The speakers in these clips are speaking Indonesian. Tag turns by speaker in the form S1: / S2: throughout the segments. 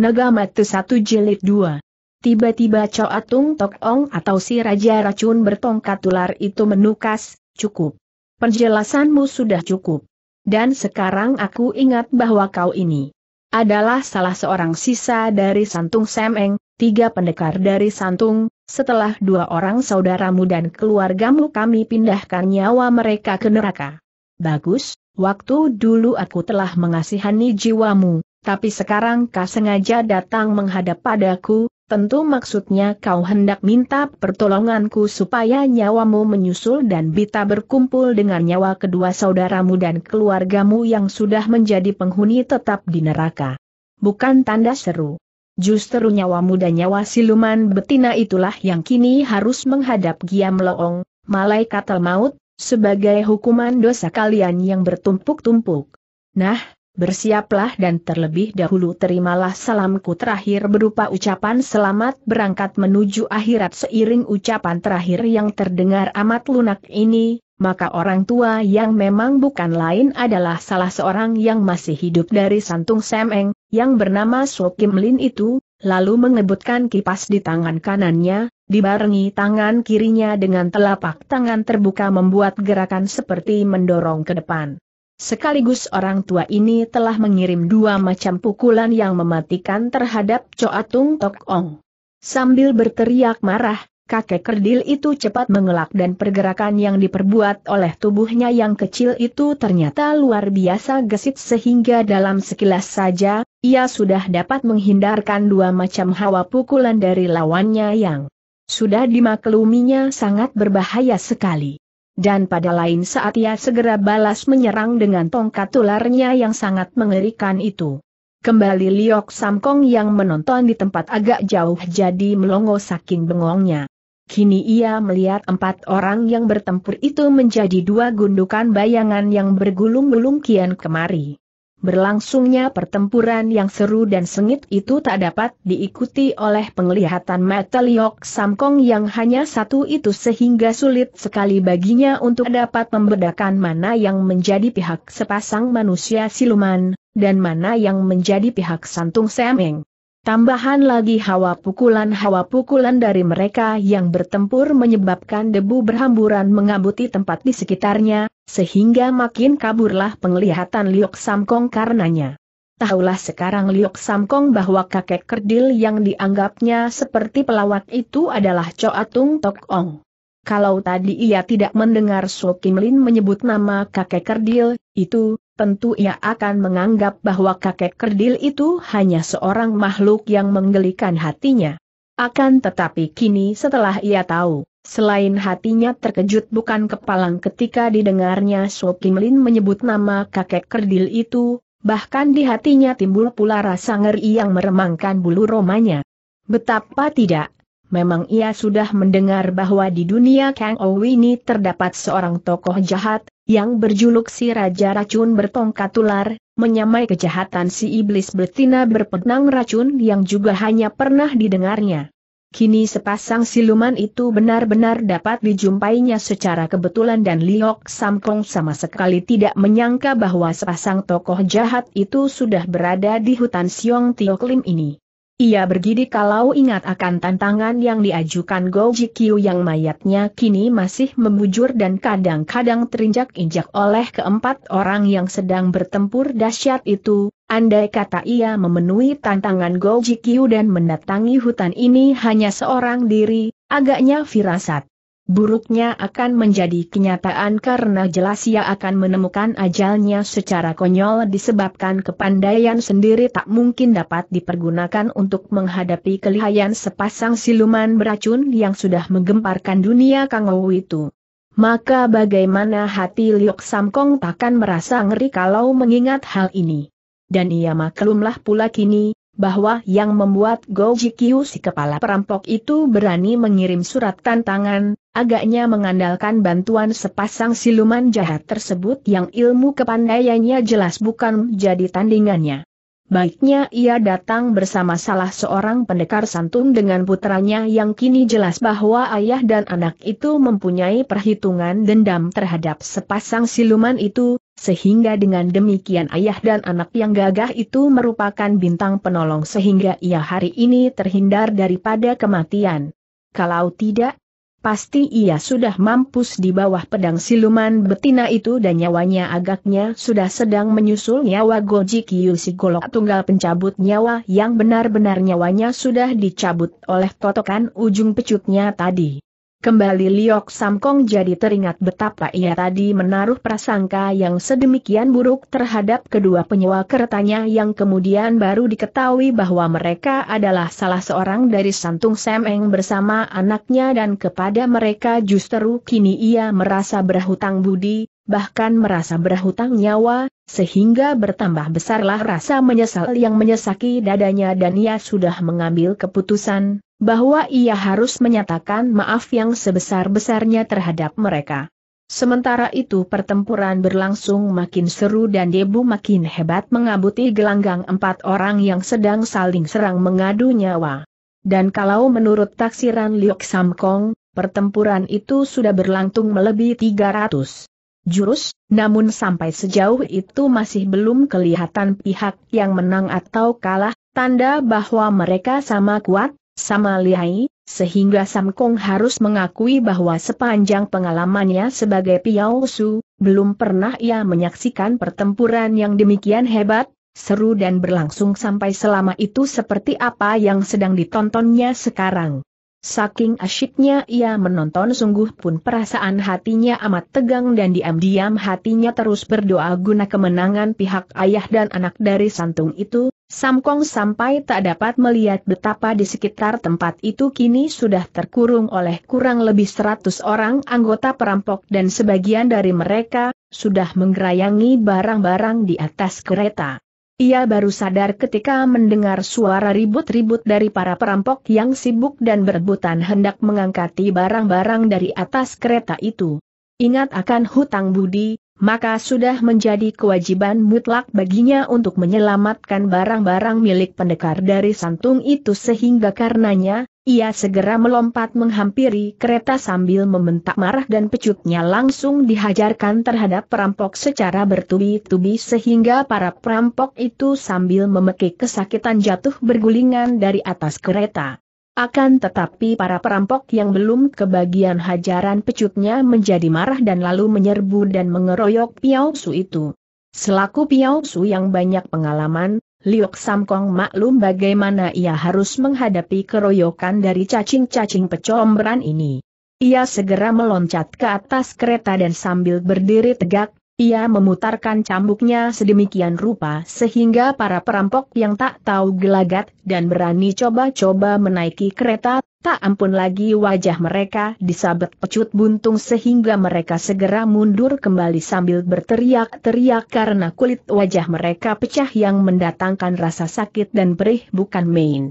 S1: Naga Mati satu Jilid dua. Tiba-tiba Choa Tung Tok Ong atau si Raja Racun bertongkat ular itu menukas, cukup. Penjelasanmu sudah cukup. Dan sekarang aku ingat bahwa kau ini adalah salah seorang sisa dari Santung Semeng, tiga pendekar dari Santung, setelah dua orang saudaramu dan keluargamu kami pindahkan nyawa mereka ke neraka. Bagus, waktu dulu aku telah mengasihani jiwamu, tapi sekarang kau sengaja datang menghadap padaku, tentu maksudnya kau hendak minta pertolonganku supaya nyawamu menyusul dan bisa berkumpul dengan nyawa kedua saudaramu dan keluargamu yang sudah menjadi penghuni tetap di neraka. Bukan tanda seru. Justru nyawamu dan nyawa siluman betina itulah yang kini harus menghadap Giam Loong, malaikat maut, sebagai hukuman dosa kalian yang bertumpuk-tumpuk. Nah, bersiaplah dan terlebih dahulu terimalah salamku terakhir berupa ucapan selamat berangkat menuju akhirat seiring ucapan terakhir yang terdengar amat lunak ini, maka orang tua yang memang bukan lain adalah salah seorang yang masih hidup dari Santung Semeng, yang bernama So Kim Lin itu, lalu mengebutkan kipas di tangan kanannya, dibarengi tangan kirinya dengan telapak tangan terbuka membuat gerakan seperti mendorong ke depan. Sekaligus orang tua ini telah mengirim dua macam pukulan yang mematikan terhadap Choa Tung Tok Ong. Sambil berteriak marah, kakek kerdil itu cepat mengelak dan pergerakan yang diperbuat oleh tubuhnya yang kecil itu ternyata luar biasa gesit sehingga dalam sekilas saja, ia sudah dapat menghindarkan dua macam hawa pukulan dari lawannya yang sudah dimakluminya sangat berbahaya sekali dan pada lain saat ia segera balas menyerang dengan tongkat ularnya yang sangat mengerikan itu. Kembali Liok Samkong yang menonton di tempat agak jauh jadi melongo saking bengongnya. Kini ia melihat empat orang yang bertempur itu menjadi dua gundukan bayangan yang bergulung-gulung kian kemari. Berlangsungnya pertempuran yang seru dan sengit itu tak dapat diikuti oleh penglihatan mata Samkong yang hanya satu itu sehingga sulit sekali baginya untuk dapat membedakan mana yang menjadi pihak sepasang manusia siluman, dan mana yang menjadi pihak santung semeng. Tambahan lagi hawa pukulan-hawa pukulan dari mereka yang bertempur menyebabkan debu berhamburan mengabuti tempat di sekitarnya, sehingga makin kaburlah penglihatan Liok Samkong karenanya. Tahulah sekarang Liok Samkong bahwa kakek kerdil yang dianggapnya seperti pelawat itu adalah Choa Tung Tok Ong. Kalau tadi ia tidak mendengar So Kim Lin menyebut nama kakek kerdil, itu, tentu ia akan menganggap bahwa kakek kerdil itu hanya seorang makhluk yang menggelikan hatinya. Akan tetapi kini setelah ia tahu Selain hatinya terkejut bukan kepalang ketika didengarnya Su Kim Lin menyebut nama kakek kerdil itu, bahkan di hatinya timbul pula rasa ngeri yang meremangkan bulu romanya. Betapa tidak, memang ia sudah mendengar bahwa di dunia Kang Ou Owini terdapat seorang tokoh jahat, yang berjuluk si Raja Racun bertongkat ular, menyamai kejahatan si iblis betina berpenang racun yang juga hanya pernah didengarnya. Kini sepasang siluman itu benar-benar dapat dijumpainya secara kebetulan dan Liok Samkong sama sekali tidak menyangka bahwa sepasang tokoh jahat itu sudah berada di hutan Siong Tio Klim ini. Ia bergidik kalau ingat akan tantangan yang diajukan Go Jikyu yang mayatnya kini masih membujur dan kadang-kadang terinjak-injak oleh keempat orang yang sedang bertempur dahsyat itu, andai kata ia memenuhi tantangan Go Jikyu dan mendatangi hutan ini hanya seorang diri, agaknya firasat buruknya akan menjadi kenyataan karena jelas ia akan menemukan ajalnya secara konyol disebabkan kepandaian sendiri tak mungkin dapat dipergunakan untuk menghadapi kelihayan sepasang siluman beracun yang sudah menggemparkan dunia Kangou itu. Maka bagaimana hati Liok Samkong takkan merasa ngeri kalau mengingat hal ini. Dan ia maklumlah pula kini, bahwa yang membuat Go si kepala perampok itu berani mengirim surat tantangan, Agaknya mengandalkan bantuan sepasang siluman jahat tersebut yang ilmu kepandaiannya jelas bukan jadi tandingannya. Baiknya ia datang bersama salah seorang pendekar santun dengan putranya yang kini jelas bahwa ayah dan anak itu mempunyai perhitungan dendam terhadap sepasang siluman itu, sehingga dengan demikian ayah dan anak yang gagah itu merupakan bintang penolong sehingga ia hari ini terhindar daripada kematian. Kalau tidak, Pasti ia sudah mampus di bawah pedang siluman betina itu dan nyawanya agaknya sudah sedang menyusul nyawa Goji Kiyu si golok tunggal pencabut nyawa yang benar-benar nyawanya sudah dicabut oleh totokan ujung pecutnya tadi. Kembali Liok Samkong jadi teringat betapa ia tadi menaruh prasangka yang sedemikian buruk terhadap kedua penyewa keretanya yang kemudian baru diketahui bahwa mereka adalah salah seorang dari Santung Semeng bersama anaknya dan kepada mereka justru kini ia merasa berhutang budi, bahkan merasa berhutang nyawa, sehingga bertambah besarlah rasa menyesal yang menyesaki dadanya dan ia sudah mengambil keputusan, bahwa ia harus menyatakan maaf yang sebesar-besarnya terhadap mereka. Sementara itu pertempuran berlangsung makin seru dan debu makin hebat mengabuti gelanggang empat orang yang sedang saling serang mengadu nyawa. Dan kalau menurut taksiran Liok Samkong, pertempuran itu sudah berlangsung melebihi 300 jurus, namun sampai sejauh itu masih belum kelihatan pihak yang menang atau kalah, tanda bahwa mereka sama kuat, sama lihai, sehingga Samkong harus mengakui bahwa sepanjang pengalamannya sebagai Piao Su, belum pernah ia menyaksikan pertempuran yang demikian hebat, seru dan berlangsung sampai selama itu seperti apa yang sedang ditontonnya sekarang. Saking asyiknya ia menonton sungguh pun perasaan hatinya amat tegang dan diam-diam hatinya terus berdoa guna kemenangan pihak ayah dan anak dari santung itu, Samkong sampai tak dapat melihat betapa di sekitar tempat itu kini sudah terkurung oleh kurang lebih seratus orang anggota perampok dan sebagian dari mereka, sudah menggerayangi barang-barang di atas kereta. Ia baru sadar ketika mendengar suara ribut-ribut dari para perampok yang sibuk dan berebutan hendak mengangkati barang-barang dari atas kereta itu. Ingat akan hutang budi, maka sudah menjadi kewajiban mutlak baginya untuk menyelamatkan barang-barang milik pendekar dari santung itu sehingga karenanya, ia segera melompat menghampiri kereta sambil membentak marah dan pecutnya langsung dihajarkan terhadap perampok secara bertubi-tubi sehingga para perampok itu sambil memekik kesakitan jatuh bergulingan dari atas kereta. Akan tetapi para perampok yang belum kebagian hajaran pecutnya menjadi marah dan lalu menyerbu dan mengeroyok Piao Su itu. Selaku Piao Su yang banyak pengalaman, Liok Samkong maklum bagaimana ia harus menghadapi keroyokan dari cacing-cacing pecombran ini. Ia segera meloncat ke atas kereta dan sambil berdiri tegak, ia memutarkan cambuknya sedemikian rupa sehingga para perampok yang tak tahu gelagat dan berani coba-coba menaiki kereta, tak ampun lagi wajah mereka disabet pecut buntung sehingga mereka segera mundur kembali sambil berteriak-teriak karena kulit wajah mereka pecah yang mendatangkan rasa sakit dan perih bukan main.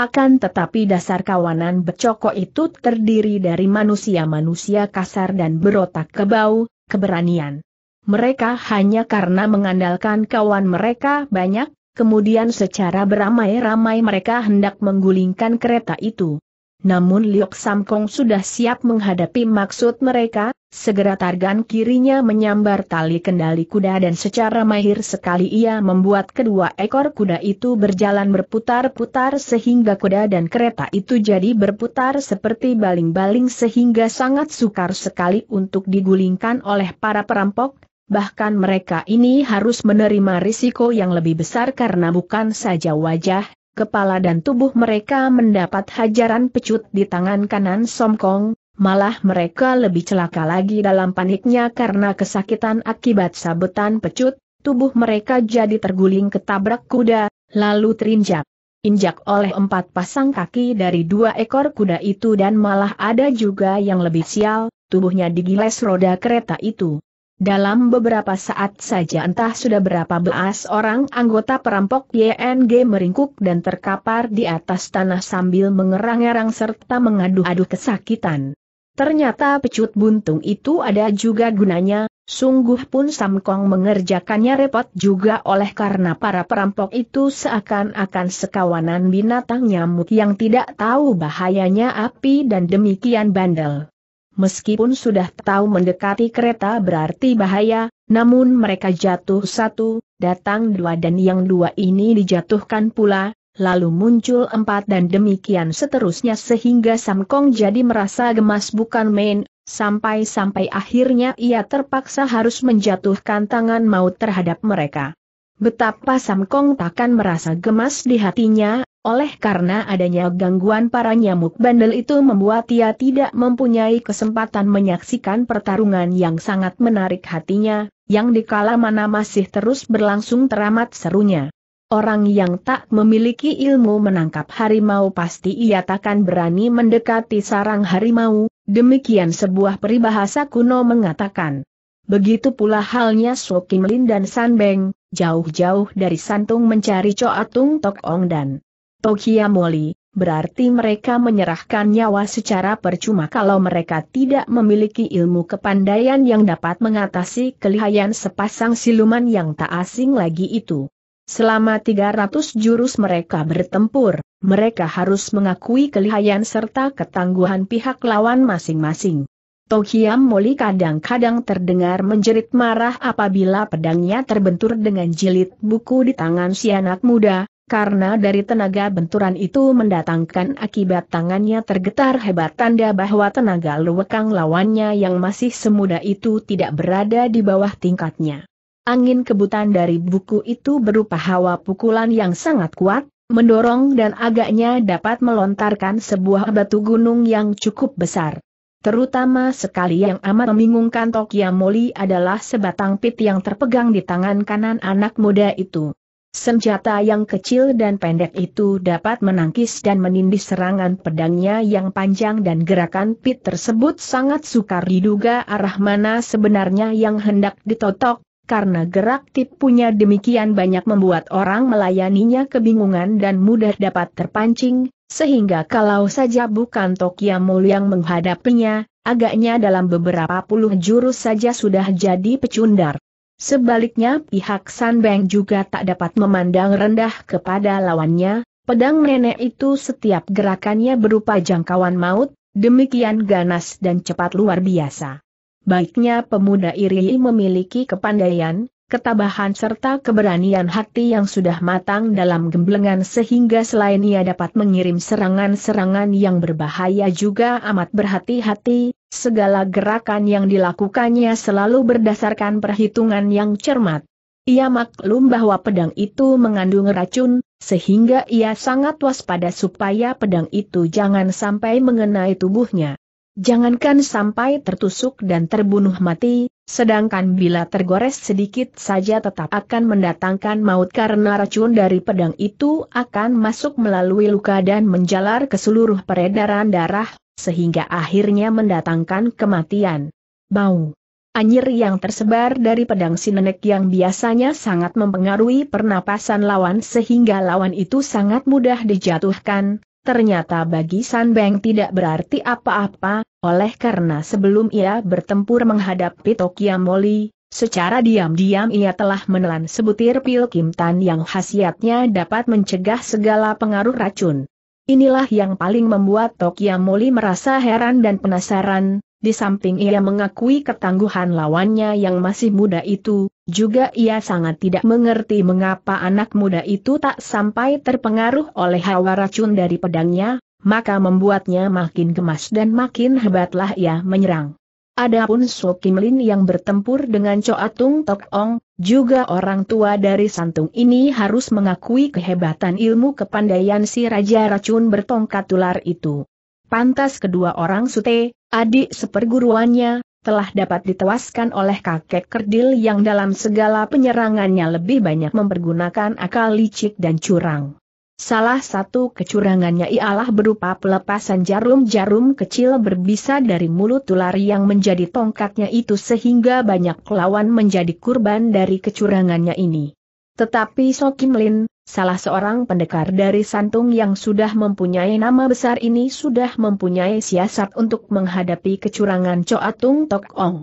S1: Akan tetapi dasar kawanan becoko itu terdiri dari manusia-manusia kasar dan berotak kebau, keberanian, mereka hanya karena mengandalkan kawan mereka banyak, kemudian secara beramai-ramai mereka hendak menggulingkan kereta itu. Namun Liok Samkong sudah siap menghadapi maksud mereka, segera targan kirinya menyambar tali kendali kuda dan secara mahir sekali ia membuat kedua ekor kuda itu berjalan berputar-putar sehingga kuda dan kereta itu jadi berputar seperti baling-baling sehingga sangat sukar sekali untuk digulingkan oleh para perampok, bahkan mereka ini harus menerima risiko yang lebih besar karena bukan saja wajah, kepala dan tubuh mereka mendapat hajaran pecut di tangan kanan Somkong, malah mereka lebih celaka lagi dalam paniknya karena kesakitan akibat sabetan pecut, tubuh mereka jadi terguling ketabrak kuda, lalu terinjak. Injak oleh empat pasang kaki dari dua ekor kuda itu dan malah ada juga yang lebih sial, tubuhnya digiles roda kereta itu. Dalam beberapa saat saja entah sudah berapa belas orang anggota perampok YNG meringkuk dan terkapar di atas tanah sambil mengerang-erang serta mengadu-adu kesakitan. Ternyata pecut buntung itu ada juga gunanya, sungguh pun Samkong mengerjakannya repot juga oleh karena para perampok itu seakan-akan sekawanan binatang nyamuk yang tidak tahu bahayanya api dan demikian bandel. Meskipun sudah tahu mendekati kereta berarti bahaya, namun mereka jatuh satu, datang dua dan yang dua ini dijatuhkan pula, lalu muncul empat dan demikian seterusnya sehingga Samkong jadi merasa gemas bukan main, sampai-sampai akhirnya ia terpaksa harus menjatuhkan tangan maut terhadap mereka. Betapa Samkong takkan merasa gemas di hatinya, oleh karena adanya gangguan para nyamuk bandel itu membuat ia tidak mempunyai kesempatan menyaksikan pertarungan yang sangat menarik hatinya, yang dikala mana masih terus berlangsung teramat serunya. Orang yang tak memiliki ilmu menangkap harimau pasti ia takkan berani mendekati sarang harimau, demikian sebuah peribahasa kuno mengatakan. Begitu pula halnya Kim Lin dan San Beng, jauh-jauh dari Santung mencari Coatung Ong dan Tokia Moli, berarti mereka menyerahkan nyawa secara percuma kalau mereka tidak memiliki ilmu kepandaian yang dapat mengatasi kelihayan sepasang siluman yang tak asing lagi itu. Selama 300 jurus mereka bertempur, mereka harus mengakui kelihayan serta ketangguhan pihak lawan masing-masing. Tokiam Moli kadang-kadang terdengar menjerit marah apabila pedangnya terbentur dengan jilid buku di tangan si anak muda, karena dari tenaga benturan itu mendatangkan akibat tangannya tergetar hebat tanda bahwa tenaga luwekang lawannya yang masih semuda itu tidak berada di bawah tingkatnya. Angin kebutan dari buku itu berupa hawa pukulan yang sangat kuat, mendorong dan agaknya dapat melontarkan sebuah batu gunung yang cukup besar. Terutama sekali yang amat membingungkan Tokia Moli adalah sebatang pit yang terpegang di tangan kanan anak muda itu. Senjata yang kecil dan pendek itu dapat menangkis dan menindih serangan pedangnya yang panjang dan gerakan pit tersebut sangat sukar diduga arah mana sebenarnya yang hendak ditotok, karena gerak tipunya demikian banyak membuat orang melayaninya kebingungan dan mudah dapat terpancing, sehingga kalau saja bukan Tokiamul yang menghadapinya, agaknya dalam beberapa puluh jurus saja sudah jadi pecundar. Sebaliknya pihak Sanbeng juga tak dapat memandang rendah kepada lawannya, pedang nenek itu setiap gerakannya berupa jangkauan maut, demikian ganas dan cepat luar biasa. Baiknya pemuda Iri memiliki kepandaian, ketabahan serta keberanian hati yang sudah matang dalam gemblengan sehingga selain ia dapat mengirim serangan-serangan yang berbahaya juga amat berhati-hati, segala gerakan yang dilakukannya selalu berdasarkan perhitungan yang cermat. Ia maklum bahwa pedang itu mengandung racun, sehingga ia sangat waspada supaya pedang itu jangan sampai mengenai tubuhnya. Jangankan sampai tertusuk dan terbunuh mati, Sedangkan bila tergores sedikit saja tetap akan mendatangkan maut karena racun dari pedang itu akan masuk melalui luka dan menjalar ke seluruh peredaran darah, sehingga akhirnya mendatangkan kematian. Bau Anjir yang tersebar dari pedang sinenek yang biasanya sangat mempengaruhi pernapasan lawan sehingga lawan itu sangat mudah dijatuhkan, ternyata bagi Sanbeng tidak berarti apa-apa, oleh karena sebelum ia bertempur menghadapi Tokia Moli, secara diam-diam ia telah menelan sebutir pil kimtan yang khasiatnya dapat mencegah segala pengaruh racun. Inilah yang paling membuat Tokia Moli merasa heran dan penasaran, di samping ia mengakui ketangguhan lawannya yang masih muda itu, juga ia sangat tidak mengerti mengapa anak muda itu tak sampai terpengaruh oleh hawa racun dari pedangnya, maka membuatnya makin gemas dan makin hebatlah ia menyerang. Adapun So Kim Lin yang bertempur dengan Choa Tung Tok Ong, juga orang tua dari santung ini harus mengakui kehebatan ilmu kepandaian si Raja Racun bertongkat tular itu. Pantas kedua orang sute, adik seperguruannya, telah dapat ditewaskan oleh kakek kerdil yang dalam segala penyerangannya lebih banyak mempergunakan akal licik dan curang. Salah satu kecurangannya ialah berupa pelepasan jarum-jarum kecil berbisa dari mulut ular yang menjadi tongkatnya itu sehingga banyak lawan menjadi kurban dari kecurangannya ini. Tetapi Lin. Salah seorang pendekar dari Santung yang sudah mempunyai nama besar ini sudah mempunyai siasat untuk menghadapi kecurangan Coatung Tok Ong.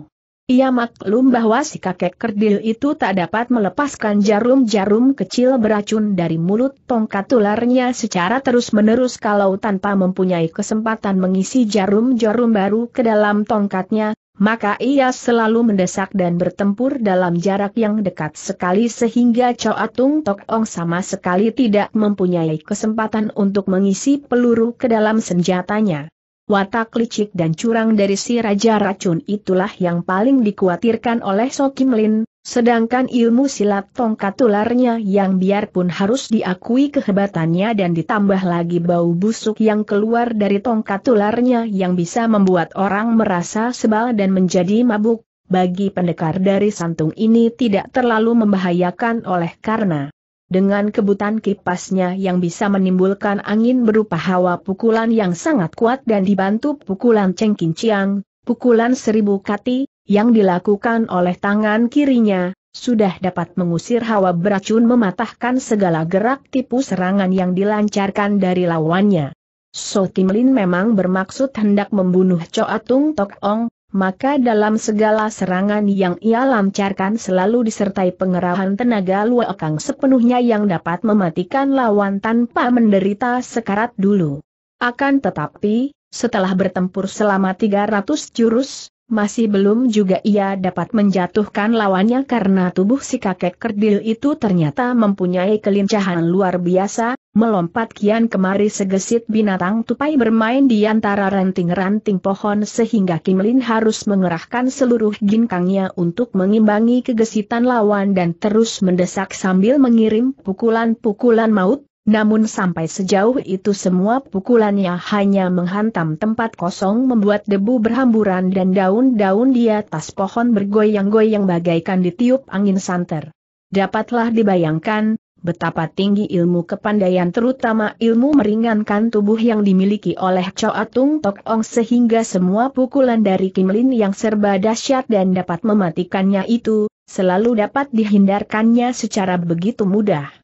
S1: Ia maklum bahwa si kakek kerdil itu tak dapat melepaskan jarum-jarum kecil beracun dari mulut tongkat ularnya secara terus-menerus kalau tanpa mempunyai kesempatan mengisi jarum-jarum baru ke dalam tongkatnya, maka ia selalu mendesak dan bertempur dalam jarak yang dekat sekali sehingga Choa Tung Tok Ong sama sekali tidak mempunyai kesempatan untuk mengisi peluru ke dalam senjatanya. Watak licik dan curang dari si Raja Racun itulah yang paling dikhawatirkan oleh Sokim Lin, sedangkan ilmu silat tongkat tularnya yang biarpun harus diakui kehebatannya dan ditambah lagi bau busuk yang keluar dari tongkat tularnya yang bisa membuat orang merasa sebal dan menjadi mabuk, bagi pendekar dari santung ini tidak terlalu membahayakan oleh karena dengan kebutan kipasnya yang bisa menimbulkan angin berupa hawa pukulan yang sangat kuat dan dibantu pukulan cengkin ciang, pukulan seribu kati, yang dilakukan oleh tangan kirinya, sudah dapat mengusir hawa beracun mematahkan segala gerak tipu serangan yang dilancarkan dari lawannya. So Tim Lin memang bermaksud hendak membunuh Choa Tung Tok Ong, maka dalam segala serangan yang ia lancarkan selalu disertai pengerahan tenaga luakang sepenuhnya yang dapat mematikan lawan tanpa menderita sekarat dulu. Akan tetapi, setelah bertempur selama 300 jurus, masih belum juga ia dapat menjatuhkan lawannya karena tubuh si kakek kerdil itu ternyata mempunyai kelincahan luar biasa, melompat kian kemari segesit binatang tupai bermain di antara ranting-ranting pohon sehingga Kim Lin harus mengerahkan seluruh ginkangnya untuk mengimbangi kegesitan lawan dan terus mendesak sambil mengirim pukulan-pukulan maut, namun sampai sejauh itu semua pukulannya hanya menghantam tempat kosong membuat debu berhamburan dan daun-daun di atas pohon bergoyang-goyang bagaikan ditiup angin santer. Dapatlah dibayangkan, betapa tinggi ilmu kepandaian terutama ilmu meringankan tubuh yang dimiliki oleh Choa Tung Tok Ong sehingga semua pukulan dari Kim Lin yang serba dahsyat dan dapat mematikannya itu, selalu dapat dihindarkannya secara begitu mudah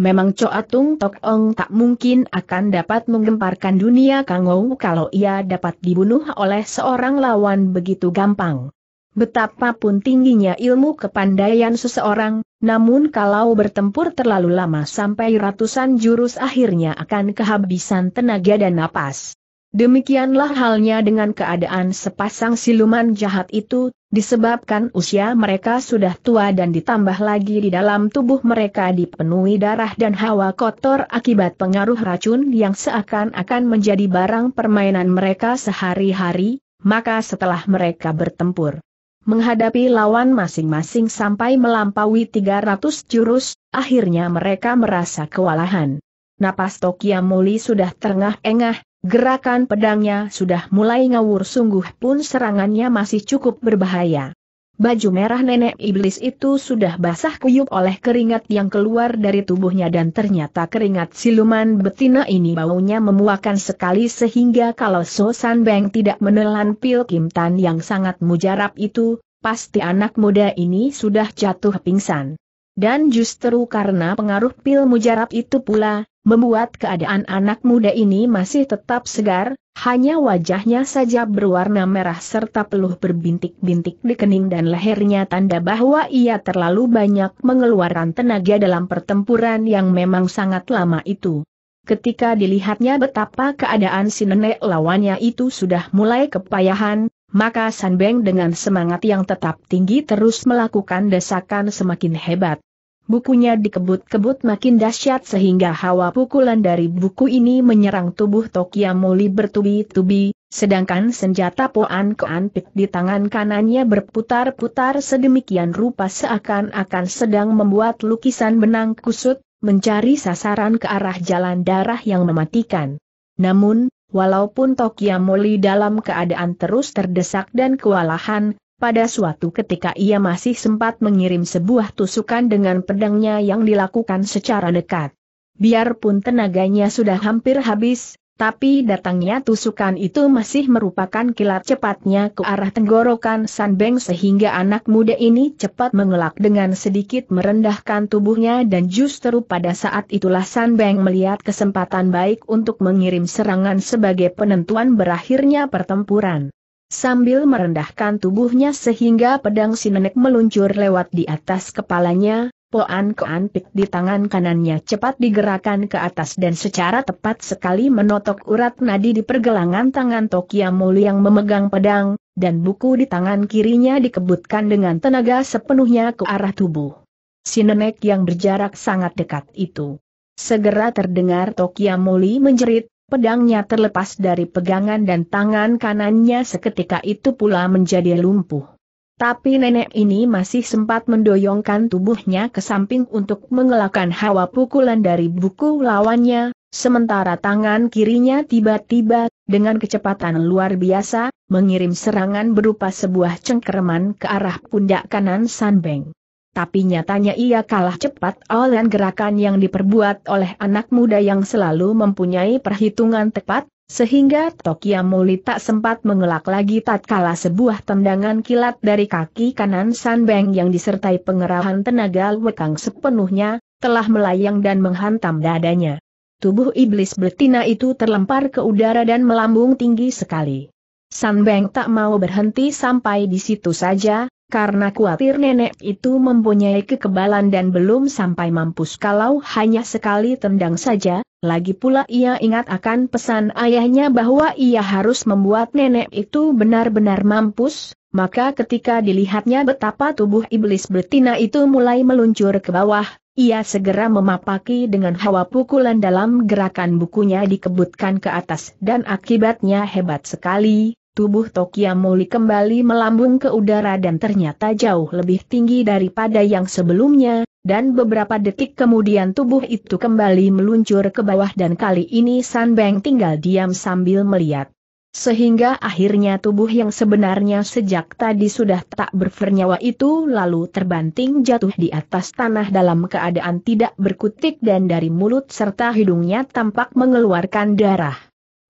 S1: memang coa Tung Tok Ong tak mungkin akan dapat menggemparkan dunia Kangou kalau ia dapat dibunuh oleh seorang lawan begitu gampang. Betapapun tingginya ilmu kepandaian seseorang, namun kalau bertempur terlalu lama sampai ratusan jurus akhirnya akan kehabisan tenaga dan napas. Demikianlah halnya dengan keadaan sepasang siluman jahat itu, Disebabkan usia mereka sudah tua dan ditambah lagi di dalam tubuh mereka dipenuhi darah dan hawa kotor akibat pengaruh racun yang seakan-akan menjadi barang permainan mereka sehari-hari, maka setelah mereka bertempur menghadapi lawan masing-masing sampai melampaui 300 jurus, akhirnya mereka merasa kewalahan. Napas Tokia Muli sudah terengah-engah, Gerakan pedangnya sudah mulai ngawur sungguh pun serangannya masih cukup berbahaya. Baju merah nenek iblis itu sudah basah kuyup oleh keringat yang keluar dari tubuhnya dan ternyata keringat siluman betina ini baunya memuakan sekali sehingga kalau So San Beng tidak menelan pil Kim Tan yang sangat mujarab itu, pasti anak muda ini sudah jatuh pingsan. Dan justru karena pengaruh pil mujarab itu pula, membuat keadaan anak muda ini masih tetap segar, hanya wajahnya saja berwarna merah serta peluh berbintik-bintik di kening dan lehernya tanda bahwa ia terlalu banyak mengeluarkan tenaga dalam pertempuran yang memang sangat lama itu. Ketika dilihatnya betapa keadaan si nenek lawannya itu sudah mulai kepayahan, maka Sanbeng dengan semangat yang tetap tinggi terus melakukan desakan semakin hebat. Bukunya dikebut-kebut makin dahsyat sehingga hawa pukulan dari buku ini menyerang tubuh Tokia Moli bertubi-tubi, sedangkan senjata Poan Koan Pik di tangan kanannya berputar-putar sedemikian rupa seakan-akan sedang membuat lukisan benang kusut, mencari sasaran ke arah jalan darah yang mematikan. Namun, walaupun Tokia Moli dalam keadaan terus terdesak dan kewalahan, pada suatu ketika ia masih sempat mengirim sebuah tusukan dengan pedangnya yang dilakukan secara dekat. Biarpun tenaganya sudah hampir habis, tapi datangnya tusukan itu masih merupakan kilat cepatnya ke arah tenggorokan Sanbeng sehingga anak muda ini cepat mengelak dengan sedikit merendahkan tubuhnya dan justru pada saat itulah Sanbeng melihat kesempatan baik untuk mengirim serangan sebagai penentuan berakhirnya pertempuran. Sambil merendahkan tubuhnya sehingga pedang si nenek meluncur lewat di atas kepalanya, Poan Koan Pik di tangan kanannya cepat digerakkan ke atas dan secara tepat sekali menotok urat nadi di pergelangan tangan Tokia Muli yang memegang pedang, dan buku di tangan kirinya dikebutkan dengan tenaga sepenuhnya ke arah tubuh. Si nenek yang berjarak sangat dekat itu. Segera terdengar Tokia Muli menjerit, pedangnya terlepas dari pegangan dan tangan kanannya seketika itu pula menjadi lumpuh. Tapi nenek ini masih sempat mendoyongkan tubuhnya ke samping untuk mengelakkan hawa pukulan dari buku lawannya, sementara tangan kirinya tiba-tiba, dengan kecepatan luar biasa, mengirim serangan berupa sebuah cengkeraman ke arah pundak kanan Sanbeng tapi nyatanya ia kalah cepat oleh gerakan yang diperbuat oleh anak muda yang selalu mempunyai perhitungan tepat, sehingga Tokia Muli tak sempat mengelak lagi tatkala sebuah tendangan kilat dari kaki kanan Sanbeng yang disertai pengerahan tenaga lwekang sepenuhnya, telah melayang dan menghantam dadanya. Tubuh iblis betina itu terlempar ke udara dan melambung tinggi sekali. Sanbeng tak mau berhenti sampai di situ saja, karena khawatir nenek itu mempunyai kekebalan dan belum sampai mampus kalau hanya sekali tendang saja, lagi pula ia ingat akan pesan ayahnya bahwa ia harus membuat nenek itu benar-benar mampus, maka ketika dilihatnya betapa tubuh iblis betina itu mulai meluncur ke bawah, ia segera memapaki dengan hawa pukulan dalam gerakan bukunya dikebutkan ke atas dan akibatnya hebat sekali, Tubuh Tokia Moli kembali melambung ke udara dan ternyata jauh lebih tinggi daripada yang sebelumnya, dan beberapa detik kemudian tubuh itu kembali meluncur ke bawah dan kali ini San Beng tinggal diam sambil melihat. Sehingga akhirnya tubuh yang sebenarnya sejak tadi sudah tak bernyawa itu lalu terbanting jatuh di atas tanah dalam keadaan tidak berkutik dan dari mulut serta hidungnya tampak mengeluarkan darah.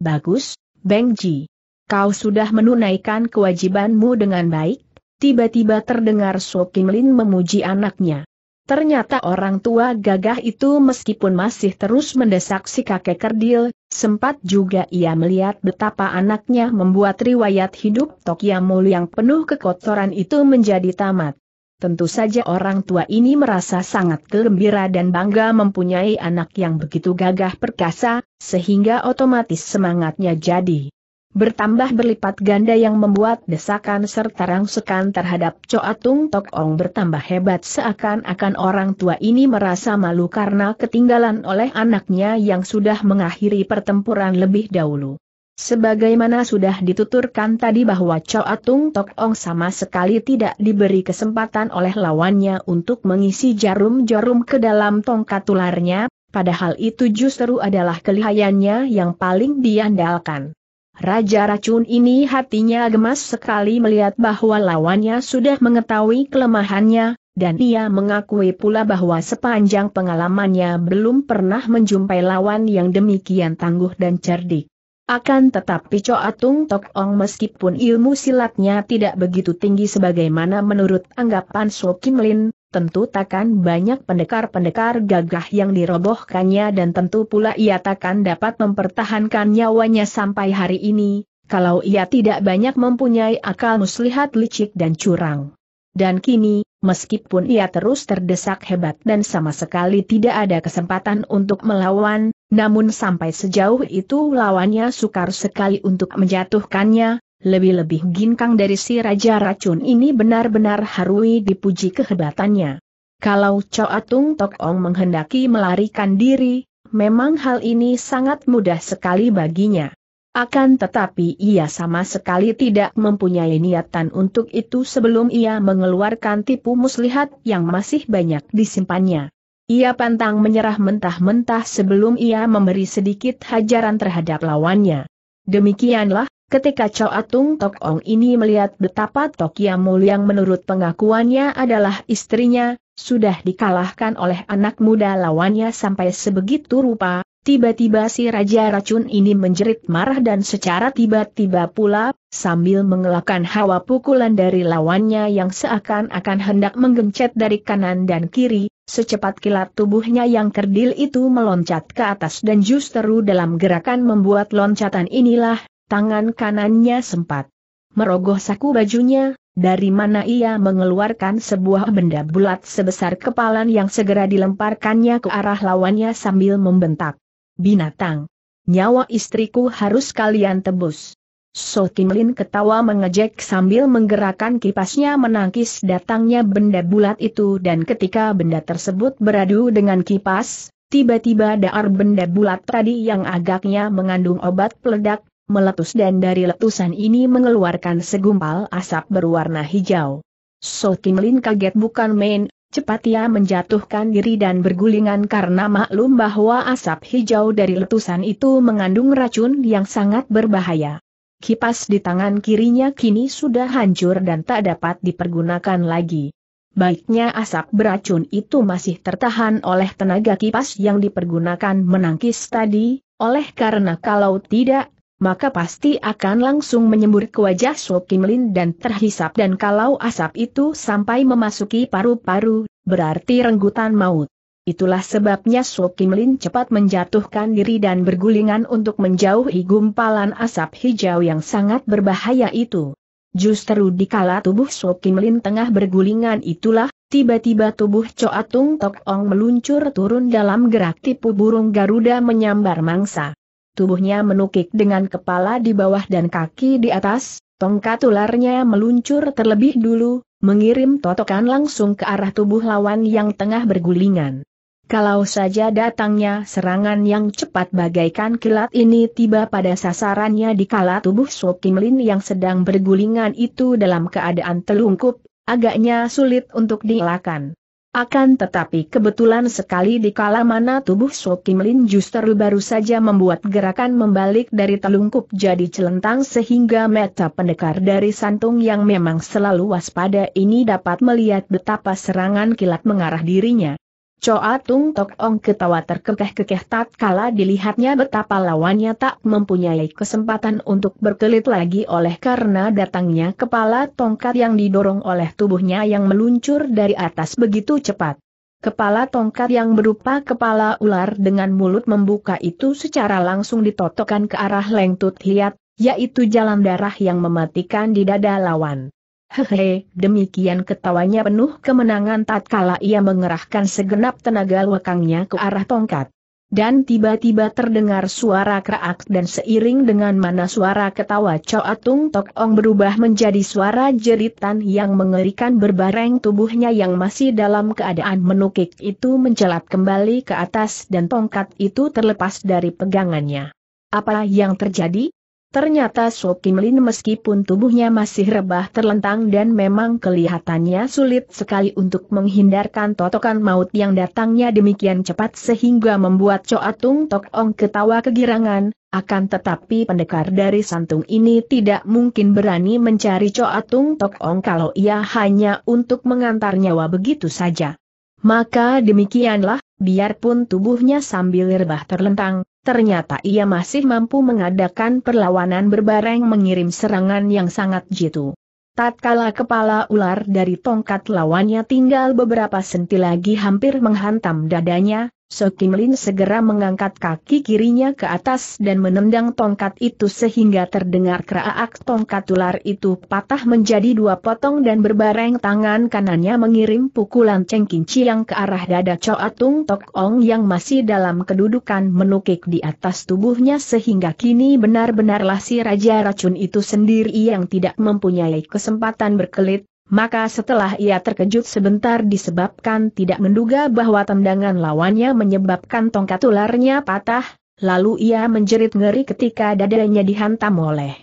S1: Bagus, Beng Ji. Kau sudah menunaikan kewajibanmu dengan baik? Tiba-tiba terdengar So Kim Lin memuji anaknya. Ternyata orang tua gagah itu meskipun masih terus mendesak si kakek kerdil, sempat juga ia melihat betapa anaknya membuat riwayat hidup Tokyo yang penuh kekotoran itu menjadi tamat. Tentu saja orang tua ini merasa sangat gembira dan bangga mempunyai anak yang begitu gagah perkasa, sehingga otomatis semangatnya jadi bertambah berlipat ganda yang membuat desakan serta rangsekan terhadap Coa Tung Tok Ong bertambah hebat seakan-akan orang tua ini merasa malu karena ketinggalan oleh anaknya yang sudah mengakhiri pertempuran lebih dahulu. Sebagaimana sudah dituturkan tadi bahwa Coa Tung Tok Ong sama sekali tidak diberi kesempatan oleh lawannya untuk mengisi jarum-jarum ke dalam tongkat tularnya, padahal itu justru adalah kelihayannya yang paling diandalkan. Raja racun ini hatinya gemas sekali melihat bahwa lawannya sudah mengetahui kelemahannya, dan ia mengakui pula bahwa sepanjang pengalamannya belum pernah menjumpai lawan yang demikian tangguh dan cerdik. Akan tetapi Choa Tung Tok Ong meskipun ilmu silatnya tidak begitu tinggi sebagaimana menurut anggapan So Kim Lin, tentu takkan banyak pendekar-pendekar gagah yang dirobohkannya dan tentu pula ia takkan dapat mempertahankan nyawanya sampai hari ini, kalau ia tidak banyak mempunyai akal muslihat licik dan curang. Dan kini, meskipun ia terus terdesak hebat dan sama sekali tidak ada kesempatan untuk melawan, namun sampai sejauh itu lawannya sukar sekali untuk menjatuhkannya, lebih-lebih ginkang dari si Raja Racun ini benar-benar harui dipuji kehebatannya. Kalau Cho Tung Tok Ong menghendaki melarikan diri, memang hal ini sangat mudah sekali baginya. Akan tetapi ia sama sekali tidak mempunyai niatan untuk itu sebelum ia mengeluarkan tipu muslihat yang masih banyak disimpannya. Ia pantang menyerah mentah-mentah sebelum ia memberi sedikit hajaran terhadap lawannya. Demikianlah, Ketika Chow Atung Tok Ong ini melihat betapa Tok Yamul yang menurut pengakuannya adalah istrinya, sudah dikalahkan oleh anak muda lawannya sampai sebegitu rupa, tiba-tiba si Raja Racun ini menjerit marah dan secara tiba-tiba pula, sambil mengelakkan hawa pukulan dari lawannya yang seakan-akan hendak menggencet dari kanan dan kiri, Secepat kilat tubuhnya yang kerdil itu meloncat ke atas dan justru dalam gerakan membuat loncatan inilah, tangan kanannya sempat merogoh saku bajunya, dari mana ia mengeluarkan sebuah benda bulat sebesar kepalan yang segera dilemparkannya ke arah lawannya sambil membentak. Binatang! Nyawa istriku harus kalian tebus. So Kim Lin ketawa mengejek sambil menggerakkan kipasnya menangkis datangnya benda bulat itu dan ketika benda tersebut beradu dengan kipas, tiba-tiba daar benda bulat tadi yang agaknya mengandung obat peledak meletus dan dari letusan ini mengeluarkan segumpal asap berwarna hijau. So Kim Lin kaget bukan main, cepat ia menjatuhkan diri dan bergulingan karena maklum bahwa asap hijau dari letusan itu mengandung racun yang sangat berbahaya. Kipas di tangan kirinya kini sudah hancur dan tak dapat dipergunakan lagi. Baiknya asap beracun itu masih tertahan oleh tenaga kipas yang dipergunakan menangkis tadi, oleh karena kalau tidak, maka pasti akan langsung menyembur ke wajah Swo Kim Lin dan terhisap dan kalau asap itu sampai memasuki paru-paru, berarti renggutan maut. Itulah sebabnya Swo Kim Lin cepat menjatuhkan diri dan bergulingan untuk menjauhi gumpalan asap hijau yang sangat berbahaya itu. Justru dikala tubuh Swo Kim Lin tengah bergulingan itulah, tiba-tiba tubuh Coa Tung Tok Ong meluncur turun dalam gerak tipu burung Garuda menyambar mangsa tubuhnya menukik dengan kepala di bawah dan kaki di atas, tongkat ularnya meluncur terlebih dulu, mengirim totokan langsung ke arah tubuh lawan yang tengah bergulingan. Kalau saja datangnya serangan yang cepat bagaikan kilat ini tiba pada sasarannya di kala tubuh Sop Kim Lin yang sedang bergulingan itu dalam keadaan telungkup, agaknya sulit untuk dielakkan. Akan tetapi kebetulan sekali di kala mana tubuh Sokim Lin justru baru saja membuat gerakan membalik dari telungkup jadi celentang sehingga mata pendekar dari santung yang memang selalu waspada ini dapat melihat betapa serangan kilat mengarah dirinya. Coa Tung Tok Ong ketawa terkekeh-kekeh tak kala dilihatnya betapa lawannya tak mempunyai kesempatan untuk berkelit lagi oleh karena datangnya kepala tongkat yang didorong oleh tubuhnya yang meluncur dari atas begitu cepat. Kepala tongkat yang berupa kepala ular dengan mulut membuka itu secara langsung ditotokkan ke arah lengtut liat, yaitu jalan darah yang mematikan di dada lawan. Hehe, demikian ketawanya penuh kemenangan tatkala ia mengerahkan segenap tenaga lekangnya ke arah tongkat. Dan tiba-tiba terdengar suara keraak dan seiring dengan mana suara ketawa Choa Tung Tok Ong berubah menjadi suara jeritan yang mengerikan berbareng tubuhnya yang masih dalam keadaan menukik itu mencelat kembali ke atas dan tongkat itu terlepas dari pegangannya. Apa yang terjadi? Ternyata Kim Lin meskipun tubuhnya masih rebah terlentang dan memang kelihatannya sulit sekali untuk menghindarkan totokan maut yang datangnya demikian cepat sehingga membuat Choa Tung Tok Ong ketawa kegirangan, akan tetapi pendekar dari santung ini tidak mungkin berani mencari Choa Tung Tok Ong kalau ia hanya untuk mengantar nyawa begitu saja. Maka demikianlah, biarpun tubuhnya sambil rebah terlentang, ternyata ia masih mampu mengadakan perlawanan berbareng mengirim serangan yang sangat jitu. Tatkala kepala ular dari tongkat lawannya tinggal beberapa senti lagi hampir menghantam dadanya, So Kim Lin segera mengangkat kaki kirinya ke atas dan menendang tongkat itu sehingga terdengar keraak tongkat ular itu patah menjadi dua potong dan berbareng tangan kanannya mengirim pukulan cengkinci yang ke arah dada Choa Tung Tok Ong yang masih dalam kedudukan menukik di atas tubuhnya sehingga kini benar-benarlah si Raja Racun itu sendiri yang tidak mempunyai kesempatan berkelit, maka setelah ia terkejut sebentar disebabkan tidak menduga bahwa tendangan lawannya menyebabkan tongkat ularnya patah, lalu ia menjerit ngeri ketika dadanya dihantam oleh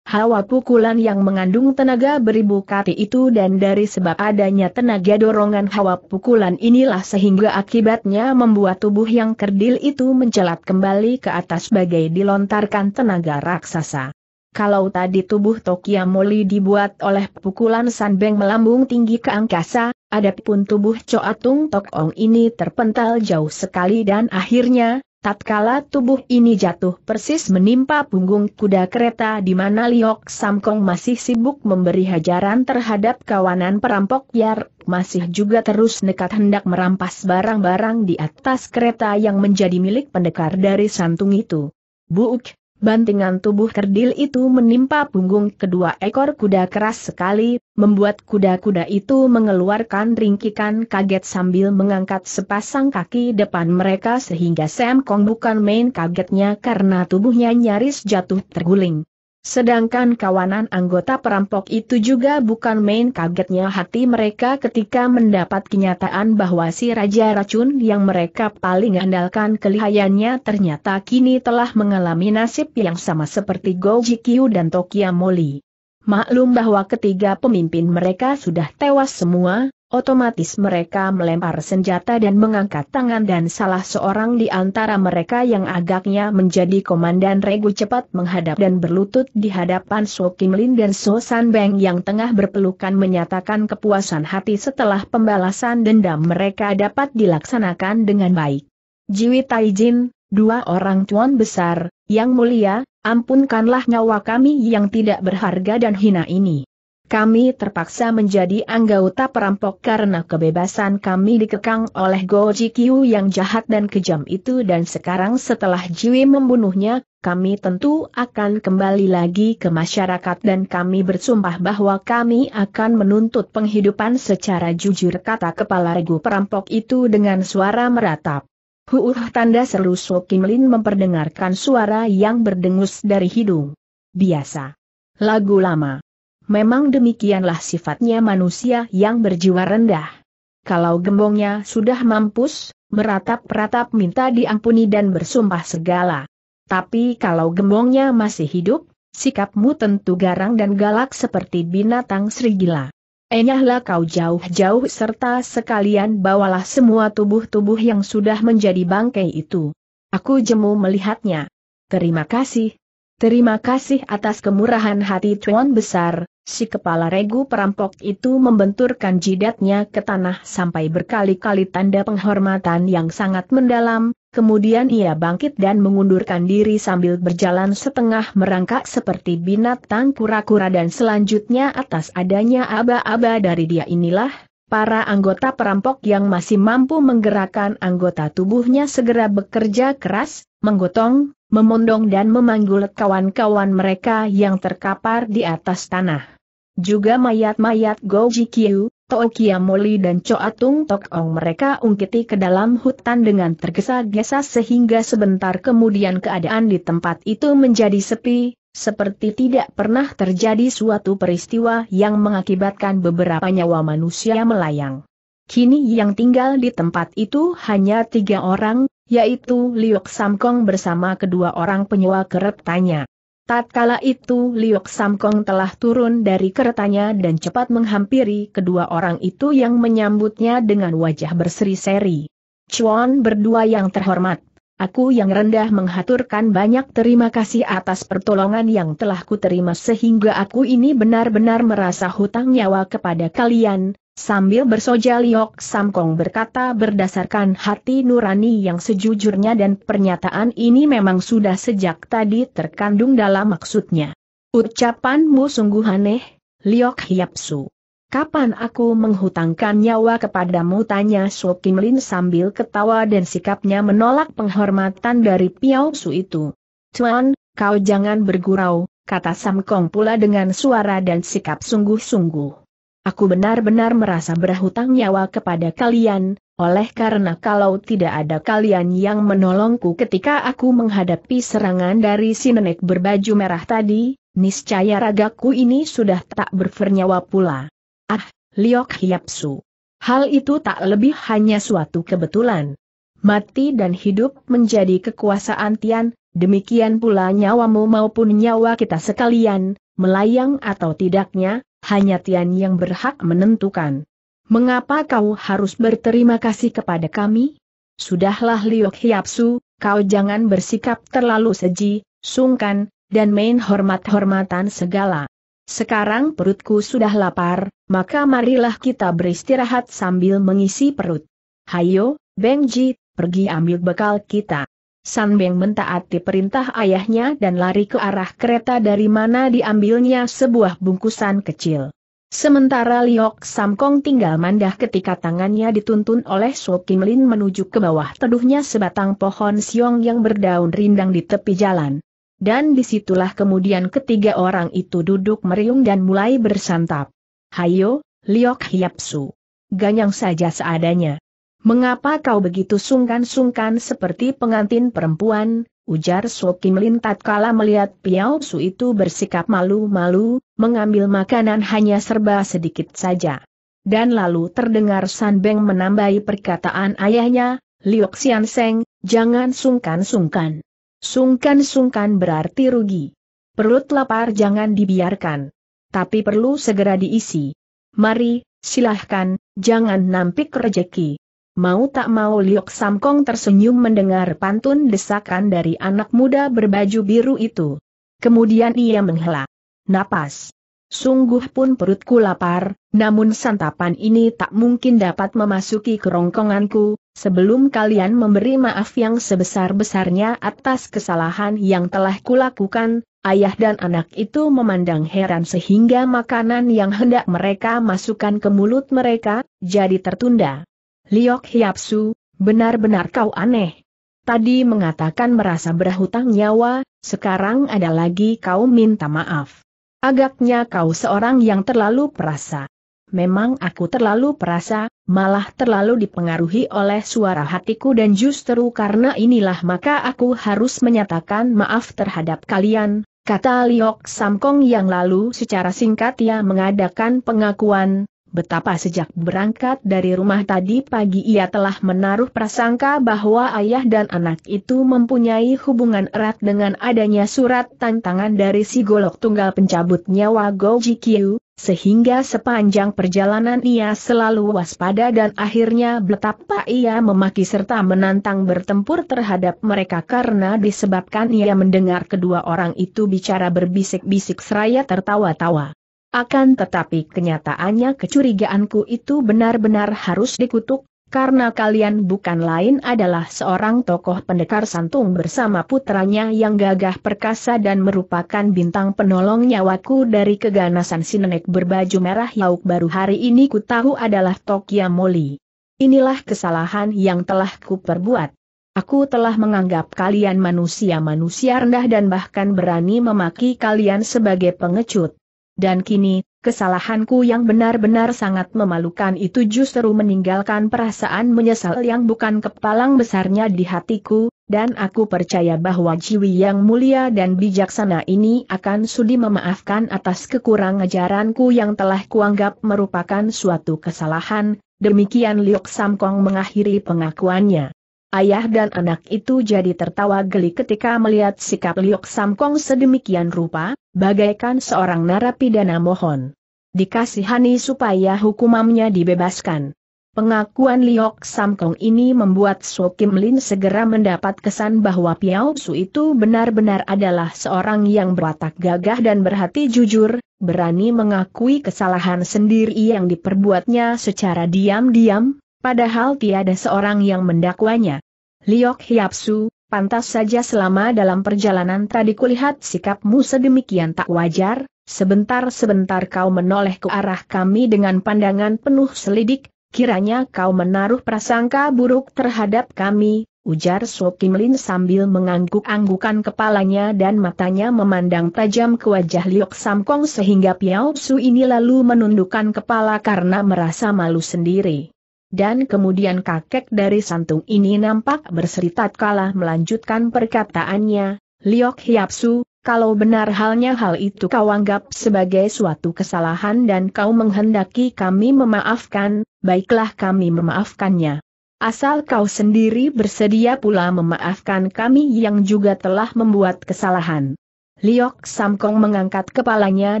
S1: hawa pukulan yang mengandung tenaga beribu kati itu dan dari sebab adanya tenaga dorongan hawa pukulan inilah sehingga akibatnya membuat tubuh yang kerdil itu mencelat kembali ke atas bagai dilontarkan tenaga raksasa. Kalau tadi tubuh Tokia Moli dibuat oleh pukulan Sanbeng melambung tinggi ke angkasa, adapun tubuh Coatung Tokong ini terpental jauh sekali dan akhirnya, tatkala tubuh ini jatuh persis menimpa punggung kuda kereta di mana Liok Samkong masih sibuk memberi hajaran terhadap kawanan perampok Yar, masih juga terus nekat hendak merampas barang-barang di atas kereta yang menjadi milik pendekar dari santung itu. Buuk, Bantingan tubuh kerdil itu menimpa punggung kedua ekor kuda keras sekali, membuat kuda-kuda itu mengeluarkan ringkikan kaget sambil mengangkat sepasang kaki depan mereka sehingga Sam Kong bukan main kagetnya karena tubuhnya nyaris jatuh terguling. Sedangkan kawanan anggota perampok itu juga bukan main kagetnya hati mereka ketika mendapat kenyataan bahwa si Raja Racun yang mereka paling andalkan kelihayannya ternyata kini telah mengalami nasib yang sama seperti Gojikyu dan Tokia Moli. Maklum bahwa ketiga pemimpin mereka sudah tewas semua, Otomatis mereka melempar senjata dan mengangkat tangan dan salah seorang di antara mereka yang agaknya menjadi komandan regu cepat menghadap dan berlutut di hadapan So Kim Lin dan So San Beng yang tengah berpelukan menyatakan kepuasan hati setelah pembalasan dendam mereka dapat dilaksanakan dengan baik. Jiwi Taijin, dua orang tuan besar, yang mulia, ampunkanlah nyawa kami yang tidak berharga dan hina ini kami terpaksa menjadi anggota perampok karena kebebasan kami dikekang oleh Goji Kiu yang jahat dan kejam itu dan sekarang setelah Jiwi membunuhnya, kami tentu akan kembali lagi ke masyarakat dan kami bersumpah bahwa kami akan menuntut penghidupan secara jujur kata kepala regu perampok itu dengan suara meratap. Huuh tanda seru So Kim Lin memperdengarkan suara yang berdengus dari hidung. Biasa. Lagu lama. Memang demikianlah sifatnya manusia yang berjiwa rendah. Kalau gembongnya sudah mampus, meratap-ratap minta diampuni dan bersumpah segala. Tapi kalau gembongnya masih hidup, sikapmu tentu garang dan galak seperti binatang serigila. Enyahlah kau jauh-jauh serta sekalian bawalah semua tubuh-tubuh yang sudah menjadi bangkai itu. Aku jemu melihatnya. Terima kasih. Terima kasih atas kemurahan hati Tuan Besar, Si kepala regu perampok itu membenturkan jidatnya ke tanah sampai berkali-kali tanda penghormatan yang sangat mendalam, kemudian ia bangkit dan mengundurkan diri sambil berjalan setengah merangkak seperti binatang kura-kura dan selanjutnya atas adanya aba-aba dari dia inilah, Para anggota perampok yang masih mampu menggerakkan anggota tubuhnya segera bekerja keras, menggotong, memondong dan memanggul kawan-kawan mereka yang terkapar di atas tanah. Juga mayat-mayat Goji Kyu, Tokia Moli dan Choatung Tok Ong mereka ungkiti ke dalam hutan dengan tergesa-gesa sehingga sebentar kemudian keadaan di tempat itu menjadi sepi, seperti tidak pernah terjadi suatu peristiwa yang mengakibatkan beberapa nyawa manusia melayang. Kini yang tinggal di tempat itu hanya tiga orang, yaitu Liok Samkong bersama kedua orang penyewa keretanya. Tatkala itu Liok Samkong telah turun dari keretanya dan cepat menghampiri kedua orang itu yang menyambutnya dengan wajah berseri-seri. Chuan berdua yang terhormat, aku yang rendah menghaturkan banyak terima kasih atas pertolongan yang telah kuterima sehingga aku ini benar-benar merasa hutang nyawa kepada kalian, Sambil bersoja Liok Samkong berkata berdasarkan hati nurani yang sejujurnya dan pernyataan ini memang sudah sejak tadi terkandung dalam maksudnya. Ucapanmu sungguh aneh, Liok Hiapsu. Kapan aku menghutangkan nyawa kepadamu tanya Su Kim Lin sambil ketawa dan sikapnya menolak penghormatan dari Piao Su itu. Tuan, kau jangan bergurau, kata Samkong pula dengan suara dan sikap sungguh-sungguh. Aku benar-benar merasa berhutang nyawa kepada kalian, oleh karena kalau tidak ada kalian yang menolongku ketika aku menghadapi serangan dari si nenek berbaju merah tadi, niscaya ragaku ini sudah tak bernyawa pula. Ah, Liok Hiapsu. Hal itu tak lebih hanya suatu kebetulan. Mati dan hidup menjadi kekuasaan Tian, demikian pula nyawamu maupun nyawa kita sekalian, melayang atau tidaknya, hanya Tian yang berhak menentukan. Mengapa kau harus berterima kasih kepada kami? Sudahlah Liu Hiapsu, kau jangan bersikap terlalu seji, sungkan, dan main hormat-hormatan segala. Sekarang perutku sudah lapar, maka marilah kita beristirahat sambil mengisi perut. Hayo, Bengji, pergi ambil bekal kita. San Beng mentaati perintah ayahnya dan lari ke arah kereta dari mana diambilnya sebuah bungkusan kecil. Sementara Liok Samkong tinggal mandah ketika tangannya dituntun oleh So Kim Lin menuju ke bawah teduhnya sebatang pohon siong yang berdaun rindang di tepi jalan. Dan disitulah kemudian ketiga orang itu duduk meriung dan mulai bersantap. Hayo, Liok Hiap Su. Ganyang saja seadanya. Mengapa kau begitu sungkan-sungkan seperti pengantin perempuan, ujar Kim Lin tatkala melihat Piao Su itu bersikap malu-malu, mengambil makanan hanya serba sedikit saja. Dan lalu terdengar San Beng menambahi perkataan ayahnya, Liok Xian Seng, jangan sungkan-sungkan. Sungkan-sungkan berarti rugi. Perut lapar jangan dibiarkan. Tapi perlu segera diisi. Mari, silahkan, jangan nampik rejeki. Mau tak mau Liok Samkong tersenyum mendengar pantun desakan dari anak muda berbaju biru itu. Kemudian ia menghela. Napas. Sungguh pun perutku lapar, namun santapan ini tak mungkin dapat memasuki kerongkonganku, sebelum kalian memberi maaf yang sebesar-besarnya atas kesalahan yang telah kulakukan, ayah dan anak itu memandang heran sehingga makanan yang hendak mereka masukkan ke mulut mereka, jadi tertunda. Liok Hiapsu, benar-benar kau aneh. Tadi mengatakan merasa berhutang nyawa, sekarang ada lagi kau minta maaf. Agaknya kau seorang yang terlalu perasa. Memang aku terlalu perasa, malah terlalu dipengaruhi oleh suara hatiku dan justru karena inilah maka aku harus menyatakan maaf terhadap kalian, kata Liok Samkong yang lalu secara singkat ia mengadakan pengakuan, betapa sejak berangkat dari rumah tadi pagi ia telah menaruh prasangka bahwa ayah dan anak itu mempunyai hubungan erat dengan adanya surat tantangan dari si golok tunggal pencabut nyawa Goji Jikyu, sehingga sepanjang perjalanan ia selalu waspada dan akhirnya betapa ia memaki serta menantang bertempur terhadap mereka karena disebabkan ia mendengar kedua orang itu bicara berbisik-bisik seraya tertawa-tawa. Akan tetapi kenyataannya kecurigaanku itu benar-benar harus dikutuk, karena kalian bukan lain adalah seorang tokoh pendekar santung bersama putranya yang gagah perkasa dan merupakan bintang penolong nyawaku dari keganasan si berbaju merah yauk baru hari ini ku tahu adalah Tokia Moli. Inilah kesalahan yang telah ku perbuat. Aku telah menganggap kalian manusia-manusia rendah dan bahkan berani memaki kalian sebagai pengecut. Dan kini, kesalahanku yang benar-benar sangat memalukan itu justru meninggalkan perasaan menyesal yang bukan kepalang besarnya di hatiku, dan aku percaya bahwa jiwi yang mulia dan bijaksana ini akan sudi memaafkan atas kekurang ajaranku yang telah kuanggap merupakan suatu kesalahan, demikian Liok Samkong mengakhiri pengakuannya. Ayah dan anak itu jadi tertawa geli ketika melihat sikap Liok Samkong sedemikian rupa, bagaikan seorang narapidana mohon. Dikasihani supaya hukumannya dibebaskan. Pengakuan Liok Samkong ini membuat So Kim Lin segera mendapat kesan bahwa Piao Su itu benar-benar adalah seorang yang berwatak gagah dan berhati jujur, berani mengakui kesalahan sendiri yang diperbuatnya secara diam-diam, Padahal tiada seorang yang mendakwanya. Liok Hiapsu, pantas saja selama dalam perjalanan tadi kulihat sikapmu sedemikian tak wajar, sebentar-sebentar kau menoleh ke arah kami dengan pandangan penuh selidik, kiranya kau menaruh prasangka buruk terhadap kami, ujar So Kim Lin sambil mengangguk-anggukan kepalanya dan matanya memandang tajam ke wajah Liok Samkong sehingga Piao Su ini lalu menundukkan kepala karena merasa malu sendiri dan kemudian kakek dari santung ini nampak berseritat kalah melanjutkan perkataannya, Liok Hiapsu, kalau benar halnya hal itu kau anggap sebagai suatu kesalahan dan kau menghendaki kami memaafkan, baiklah kami memaafkannya. Asal kau sendiri bersedia pula memaafkan kami yang juga telah membuat kesalahan. Liok Samkong mengangkat kepalanya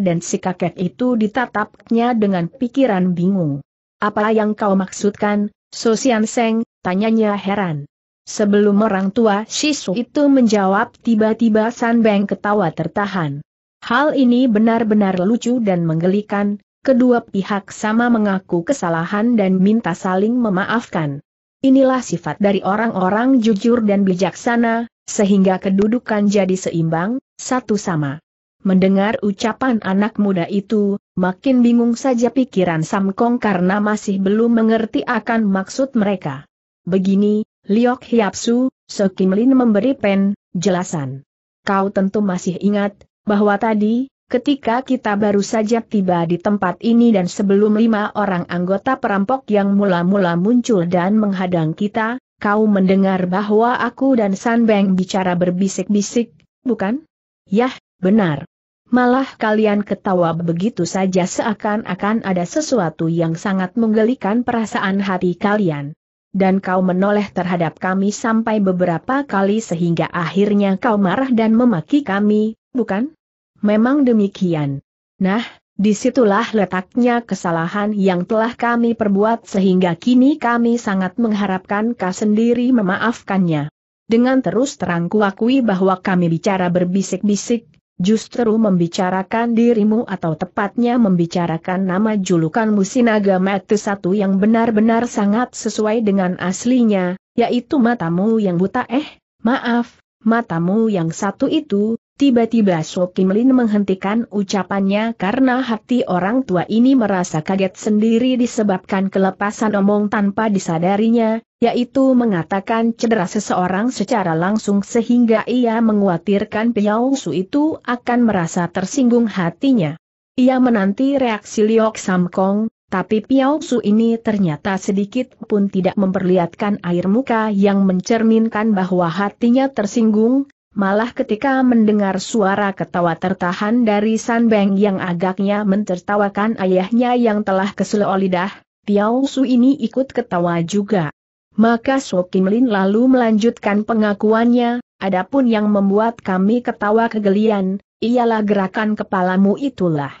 S1: dan si kakek itu ditatapnya dengan pikiran bingung. Apa yang kau maksudkan, Sosian Seng, tanyanya heran. Sebelum orang tua Shisu itu menjawab tiba-tiba San Beng ketawa tertahan. Hal ini benar-benar lucu dan menggelikan, kedua pihak sama mengaku kesalahan dan minta saling memaafkan. Inilah sifat dari orang-orang jujur dan bijaksana, sehingga kedudukan jadi seimbang, satu sama. Mendengar ucapan anak muda itu, Makin bingung saja pikiran Samkong karena masih belum mengerti akan maksud mereka. Begini, Liok Hiapsu, Kim Lin memberi pen, jelasan. Kau tentu masih ingat, bahwa tadi, ketika kita baru saja tiba di tempat ini dan sebelum lima orang anggota perampok yang mula-mula muncul dan menghadang kita, kau mendengar bahwa aku dan San Beng bicara berbisik-bisik, bukan? Yah, benar malah kalian ketawa begitu saja seakan-akan ada sesuatu yang sangat menggelikan perasaan hati kalian. Dan kau menoleh terhadap kami sampai beberapa kali sehingga akhirnya kau marah dan memaki kami, bukan? Memang demikian. Nah, disitulah letaknya kesalahan yang telah kami perbuat sehingga kini kami sangat mengharapkan kau sendiri memaafkannya. Dengan terus terang kuakui bahwa kami bicara berbisik-bisik, justru membicarakan dirimu atau tepatnya membicarakan nama julukanmu Sinaga Mata Satu yang benar-benar sangat sesuai dengan aslinya, yaitu matamu yang buta eh, maaf, matamu yang satu itu, tiba-tiba Sokim Lin menghentikan ucapannya karena hati orang tua ini merasa kaget sendiri disebabkan kelepasan omong tanpa disadarinya, yaitu mengatakan cedera seseorang secara langsung sehingga ia mengkhawatirkan Piao Su itu akan merasa tersinggung hatinya. Ia menanti reaksi Liok Samkong, tapi Piao Su ini ternyata sedikit pun tidak memperlihatkan air muka yang mencerminkan bahwa hatinya tersinggung, malah ketika mendengar suara ketawa tertahan dari San Beng yang agaknya mentertawakan ayahnya yang telah kesel olidah, Piao Su ini ikut ketawa juga. Maka So Kim Lin lalu melanjutkan pengakuannya, adapun yang membuat kami ketawa kegelian, ialah gerakan kepalamu itulah.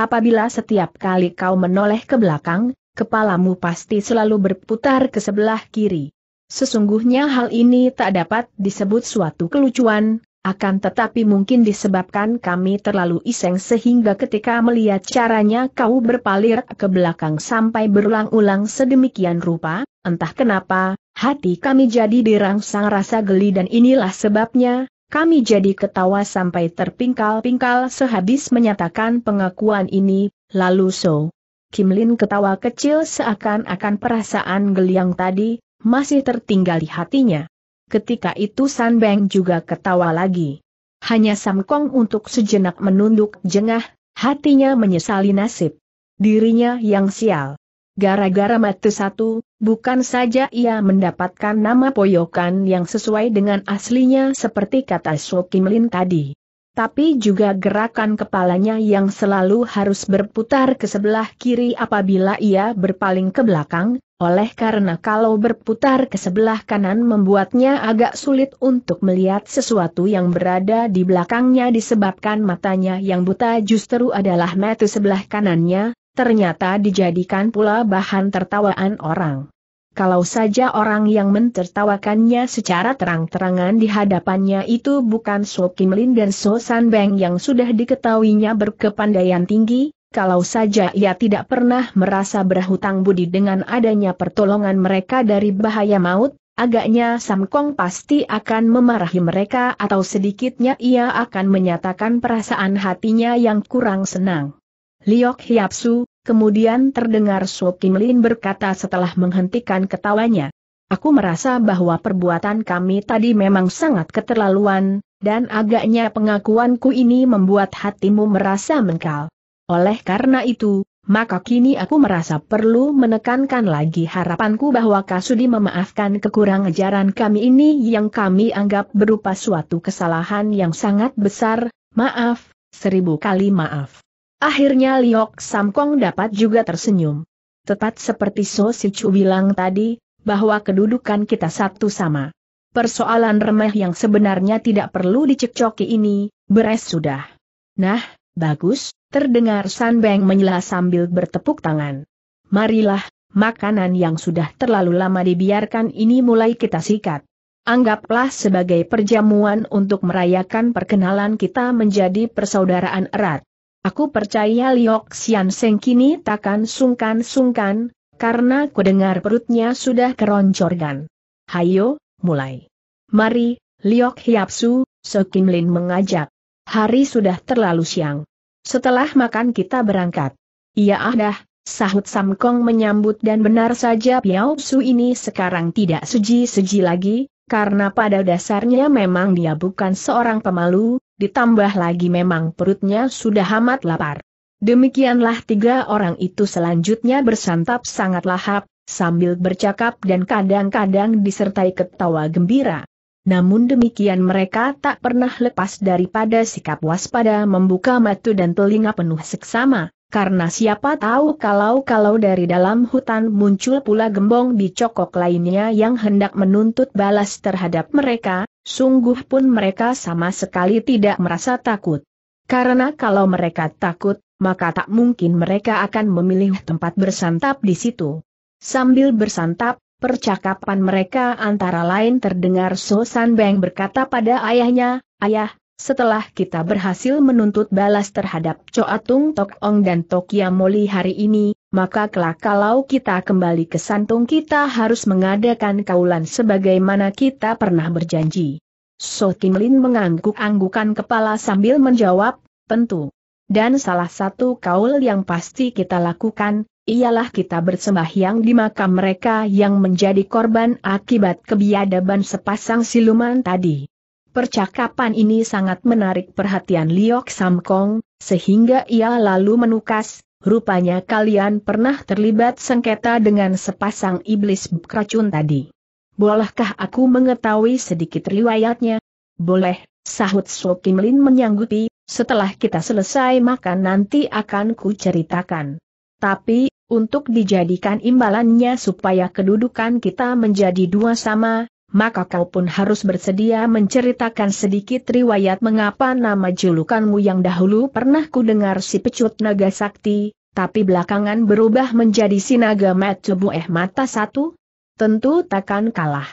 S1: Apabila setiap kali kau menoleh ke belakang, kepalamu pasti selalu berputar ke sebelah kiri. Sesungguhnya hal ini tak dapat disebut suatu kelucuan, akan tetapi mungkin disebabkan kami terlalu iseng sehingga ketika melihat caranya kau berpalir ke belakang sampai berulang-ulang sedemikian rupa, entah kenapa, hati kami jadi dirangsang rasa geli dan inilah sebabnya, kami jadi ketawa sampai terpingkal-pingkal sehabis menyatakan pengakuan ini, lalu so. Kim Lin ketawa kecil seakan-akan perasaan geli yang tadi, masih tertinggal di hatinya ketika itu San Beng juga ketawa lagi. Hanya Sam Kong untuk sejenak menunduk jengah, hatinya menyesali nasib. Dirinya yang sial. Gara-gara mati satu, bukan saja ia mendapatkan nama poyokan yang sesuai dengan aslinya seperti kata Su Kim Lin tadi. Tapi juga gerakan kepalanya yang selalu harus berputar ke sebelah kiri apabila ia berpaling ke belakang, oleh karena kalau berputar ke sebelah kanan membuatnya agak sulit untuk melihat sesuatu yang berada di belakangnya disebabkan matanya yang buta justru adalah metu sebelah kanannya, ternyata dijadikan pula bahan tertawaan orang. Kalau saja orang yang mentertawakannya secara terang-terangan di hadapannya itu bukan So Kim Lin dan So San Beng yang sudah diketahuinya berkepandaian tinggi, kalau saja ia tidak pernah merasa berhutang budi dengan adanya pertolongan mereka dari bahaya maut, agaknya Samkong pasti akan memarahi mereka atau sedikitnya ia akan menyatakan perasaan hatinya yang kurang senang. Liok Hiapsu, kemudian terdengar Suo Kim Lin berkata setelah menghentikan ketawanya. Aku merasa bahwa perbuatan kami tadi memang sangat keterlaluan, dan agaknya pengakuanku ini membuat hatimu merasa mengkal. Oleh karena itu, maka kini aku merasa perlu menekankan lagi harapanku bahwa Kasudi memaafkan kekurang ajaran kami ini yang kami anggap berupa suatu kesalahan yang sangat besar, maaf, seribu kali maaf. Akhirnya Liok Samkong dapat juga tersenyum. Tepat seperti So Sichu bilang tadi, bahwa kedudukan kita satu sama. Persoalan remeh yang sebenarnya tidak perlu dicekcoki ini, beres sudah. Nah, bagus, Terdengar Sanbeng menyela sambil bertepuk tangan. Marilah, makanan yang sudah terlalu lama dibiarkan ini mulai kita sikat. Anggaplah sebagai perjamuan untuk merayakan perkenalan kita menjadi persaudaraan erat. Aku percaya Liok Xian Seng kini takkan sungkan-sungkan, karena kudengar perutnya sudah keroncorgan. Hayo, mulai. Mari, Liok Hiapsu, Sokim Lin mengajak. Hari sudah terlalu siang. Setelah makan kita berangkat. Iya ah dah, sahut Samkong menyambut dan benar saja Piao Su ini sekarang tidak seji-seji lagi, karena pada dasarnya memang dia bukan seorang pemalu, ditambah lagi memang perutnya sudah amat lapar. Demikianlah tiga orang itu selanjutnya bersantap sangat lahap, sambil bercakap dan kadang-kadang disertai ketawa gembira. Namun demikian mereka tak pernah lepas daripada sikap waspada membuka mata dan telinga penuh seksama, karena siapa tahu kalau-kalau dari dalam hutan muncul pula gembong bicokok lainnya yang hendak menuntut balas terhadap mereka, sungguh pun mereka sama sekali tidak merasa takut. Karena kalau mereka takut, maka tak mungkin mereka akan memilih tempat bersantap di situ. Sambil bersantap, Percakapan mereka antara lain terdengar So San Beng berkata pada ayahnya, Ayah, setelah kita berhasil menuntut balas terhadap Choa Tung Tok Ong dan Tokia Moli hari ini, maka kelak kalau kita kembali ke Santung kita harus mengadakan kaulan sebagaimana kita pernah berjanji. So Kim Lin mengangguk-anggukan kepala sambil menjawab, tentu. Dan salah satu kaul yang pasti kita lakukan, ialah kita bersembahyang di makam mereka yang menjadi korban akibat kebiadaban sepasang siluman tadi. Percakapan ini sangat menarik perhatian Liok Samkong, sehingga ia lalu menukas, rupanya kalian pernah terlibat sengketa dengan sepasang iblis beracun tadi. Bolehkah aku mengetahui sedikit riwayatnya? Boleh, sahut Sokim Lin menyanggupi, setelah kita selesai makan nanti akan ku ceritakan. Tapi, untuk dijadikan imbalannya supaya kedudukan kita menjadi dua sama, maka kau pun harus bersedia menceritakan sedikit riwayat mengapa nama julukanmu yang dahulu pernah ku dengar si pecut naga sakti, tapi belakangan berubah menjadi sinaga naga eh mata satu? Tentu takkan kalah.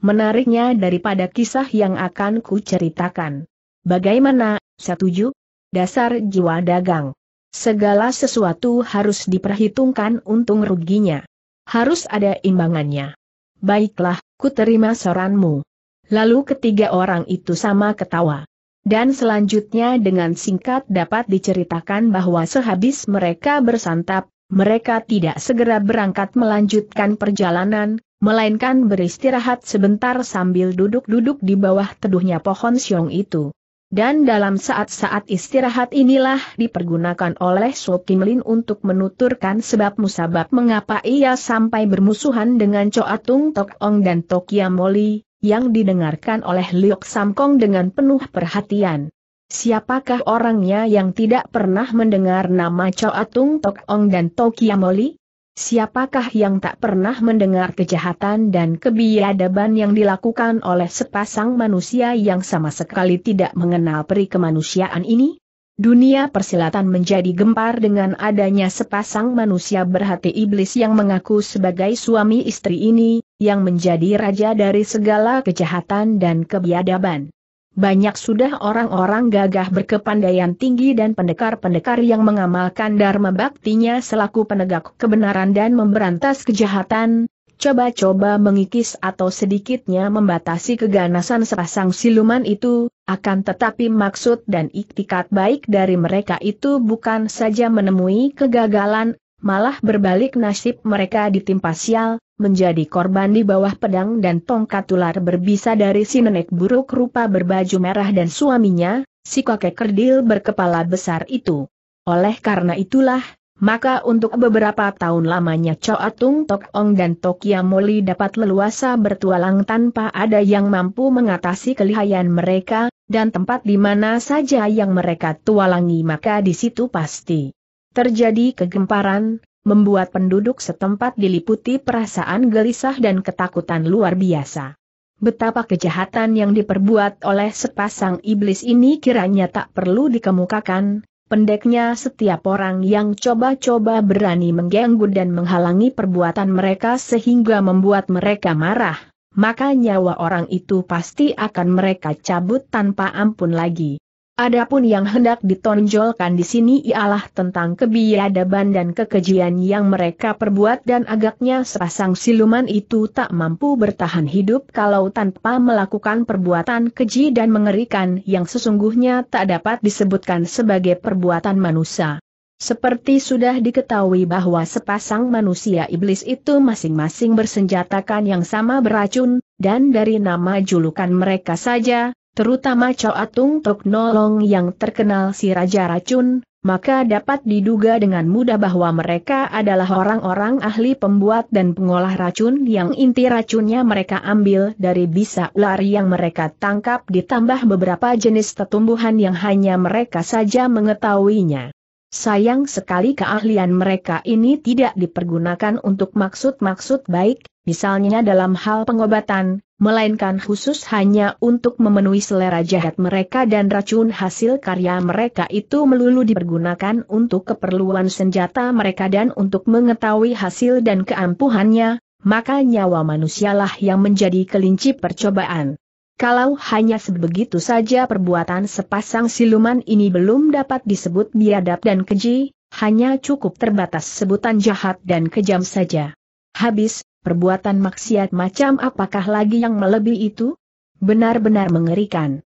S1: Menariknya daripada kisah yang akan ku ceritakan. Bagaimana, setuju? Dasar jiwa dagang. Segala sesuatu harus diperhitungkan untung ruginya. Harus ada imbangannya. Baiklah, ku terima saranmu. Lalu ketiga orang itu sama ketawa. Dan selanjutnya dengan singkat dapat diceritakan bahwa sehabis mereka bersantap, mereka tidak segera berangkat melanjutkan perjalanan, melainkan beristirahat sebentar sambil duduk-duduk di bawah teduhnya pohon siong itu. Dan dalam saat-saat istirahat inilah dipergunakan oleh So Kim Lin untuk menuturkan sebab musabab mengapa ia sampai bermusuhan dengan Choa Tung Tok Ong dan Tokia Moli, yang didengarkan oleh Liok Kong dengan penuh perhatian. Siapakah orangnya yang tidak pernah mendengar nama Choa Tung Tok Ong dan Tokia Moli? Siapakah yang tak pernah mendengar kejahatan dan kebiadaban yang dilakukan oleh sepasang manusia yang sama sekali tidak mengenal peri kemanusiaan ini? Dunia persilatan menjadi gempar dengan adanya sepasang manusia berhati iblis yang mengaku sebagai suami istri ini, yang menjadi raja dari segala kejahatan dan kebiadaban. Banyak sudah orang-orang gagah berkepandaian tinggi dan pendekar-pendekar yang mengamalkan dharma baktinya selaku penegak kebenaran dan memberantas kejahatan, coba-coba mengikis atau sedikitnya membatasi keganasan sepasang siluman itu, akan tetapi maksud dan iktikat baik dari mereka itu bukan saja menemui kegagalan, malah berbalik nasib mereka ditimpa sial, menjadi korban di bawah pedang dan tongkat ular berbisa dari si nenek buruk rupa berbaju merah dan suaminya, si kakek kerdil berkepala besar itu. Oleh karena itulah, maka untuk beberapa tahun lamanya Choa Tung Tok Ong dan Tokia Moli dapat leluasa bertualang tanpa ada yang mampu mengatasi kelihayan mereka, dan tempat di mana saja yang mereka tualangi maka di situ pasti Terjadi kegemparan, membuat penduduk setempat diliputi perasaan gelisah dan ketakutan luar biasa. Betapa kejahatan yang diperbuat oleh sepasang iblis ini kiranya tak perlu dikemukakan, pendeknya setiap orang yang coba-coba berani mengganggu dan menghalangi perbuatan mereka sehingga membuat mereka marah, maka nyawa orang itu pasti akan mereka cabut tanpa ampun lagi. Adapun yang hendak ditonjolkan di sini ialah tentang kebiadaban dan kekejian yang mereka perbuat dan agaknya sepasang siluman itu tak mampu bertahan hidup kalau tanpa melakukan perbuatan keji dan mengerikan yang sesungguhnya tak dapat disebutkan sebagai perbuatan manusia. Seperti sudah diketahui bahwa sepasang manusia iblis itu masing-masing bersenjatakan yang sama beracun, dan dari nama julukan mereka saja, terutama Coatung nolong yang terkenal si Raja Racun, maka dapat diduga dengan mudah bahwa mereka adalah orang-orang ahli pembuat dan pengolah racun yang inti racunnya mereka ambil dari bisa ular yang mereka tangkap ditambah beberapa jenis tetumbuhan yang hanya mereka saja mengetahuinya. Sayang sekali keahlian mereka ini tidak dipergunakan untuk maksud-maksud baik, misalnya dalam hal pengobatan, melainkan khusus hanya untuk memenuhi selera jahat mereka dan racun hasil karya mereka itu melulu dipergunakan untuk keperluan senjata mereka dan untuk mengetahui hasil dan keampuhannya, maka nyawa manusialah yang menjadi kelinci percobaan. Kalau hanya sebegitu saja perbuatan sepasang siluman ini belum dapat disebut biadab dan keji, hanya cukup terbatas sebutan jahat dan kejam saja. Habis, perbuatan maksiat macam apakah lagi yang melebihi itu? Benar-benar mengerikan.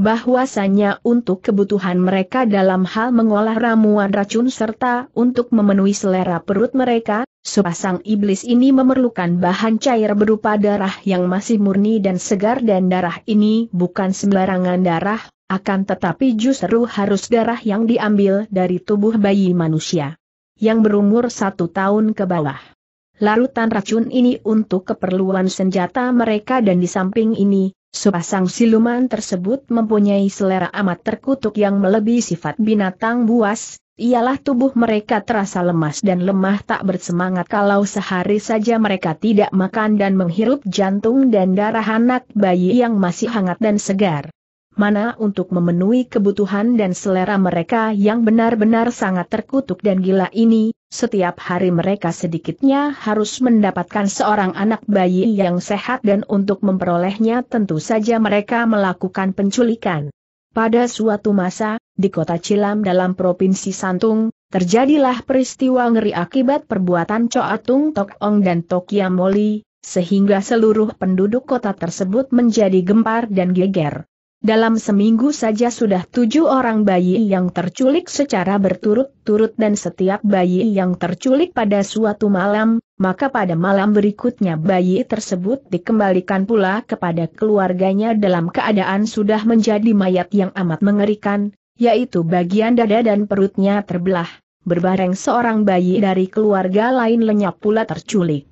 S1: Bahwasanya untuk kebutuhan mereka dalam hal mengolah ramuan racun serta untuk memenuhi selera perut mereka, sepasang iblis ini memerlukan bahan cair berupa darah yang masih murni dan segar dan darah ini bukan sembarangan darah, akan tetapi justru harus darah yang diambil dari tubuh bayi manusia yang berumur satu tahun ke bawah larutan racun ini untuk keperluan senjata mereka dan di samping ini, sepasang siluman tersebut mempunyai selera amat terkutuk yang melebihi sifat binatang buas, ialah tubuh mereka terasa lemas dan lemah tak bersemangat kalau sehari saja mereka tidak makan dan menghirup jantung dan darah anak bayi yang masih hangat dan segar mana untuk memenuhi kebutuhan dan selera mereka yang benar-benar sangat terkutuk dan gila ini, setiap hari mereka sedikitnya harus mendapatkan seorang anak bayi yang sehat dan untuk memperolehnya tentu saja mereka melakukan penculikan. Pada suatu masa, di kota Cilam dalam Provinsi Santung, terjadilah peristiwa ngeri akibat perbuatan Coatung Tok Ong dan Tokia Moli, sehingga seluruh penduduk kota tersebut menjadi gempar dan geger. Dalam seminggu saja sudah tujuh orang bayi yang terculik secara berturut-turut dan setiap bayi yang terculik pada suatu malam, maka pada malam berikutnya bayi tersebut dikembalikan pula kepada keluarganya dalam keadaan sudah menjadi mayat yang amat mengerikan, yaitu bagian dada dan perutnya terbelah, berbareng seorang bayi dari keluarga lain lenyap pula terculik.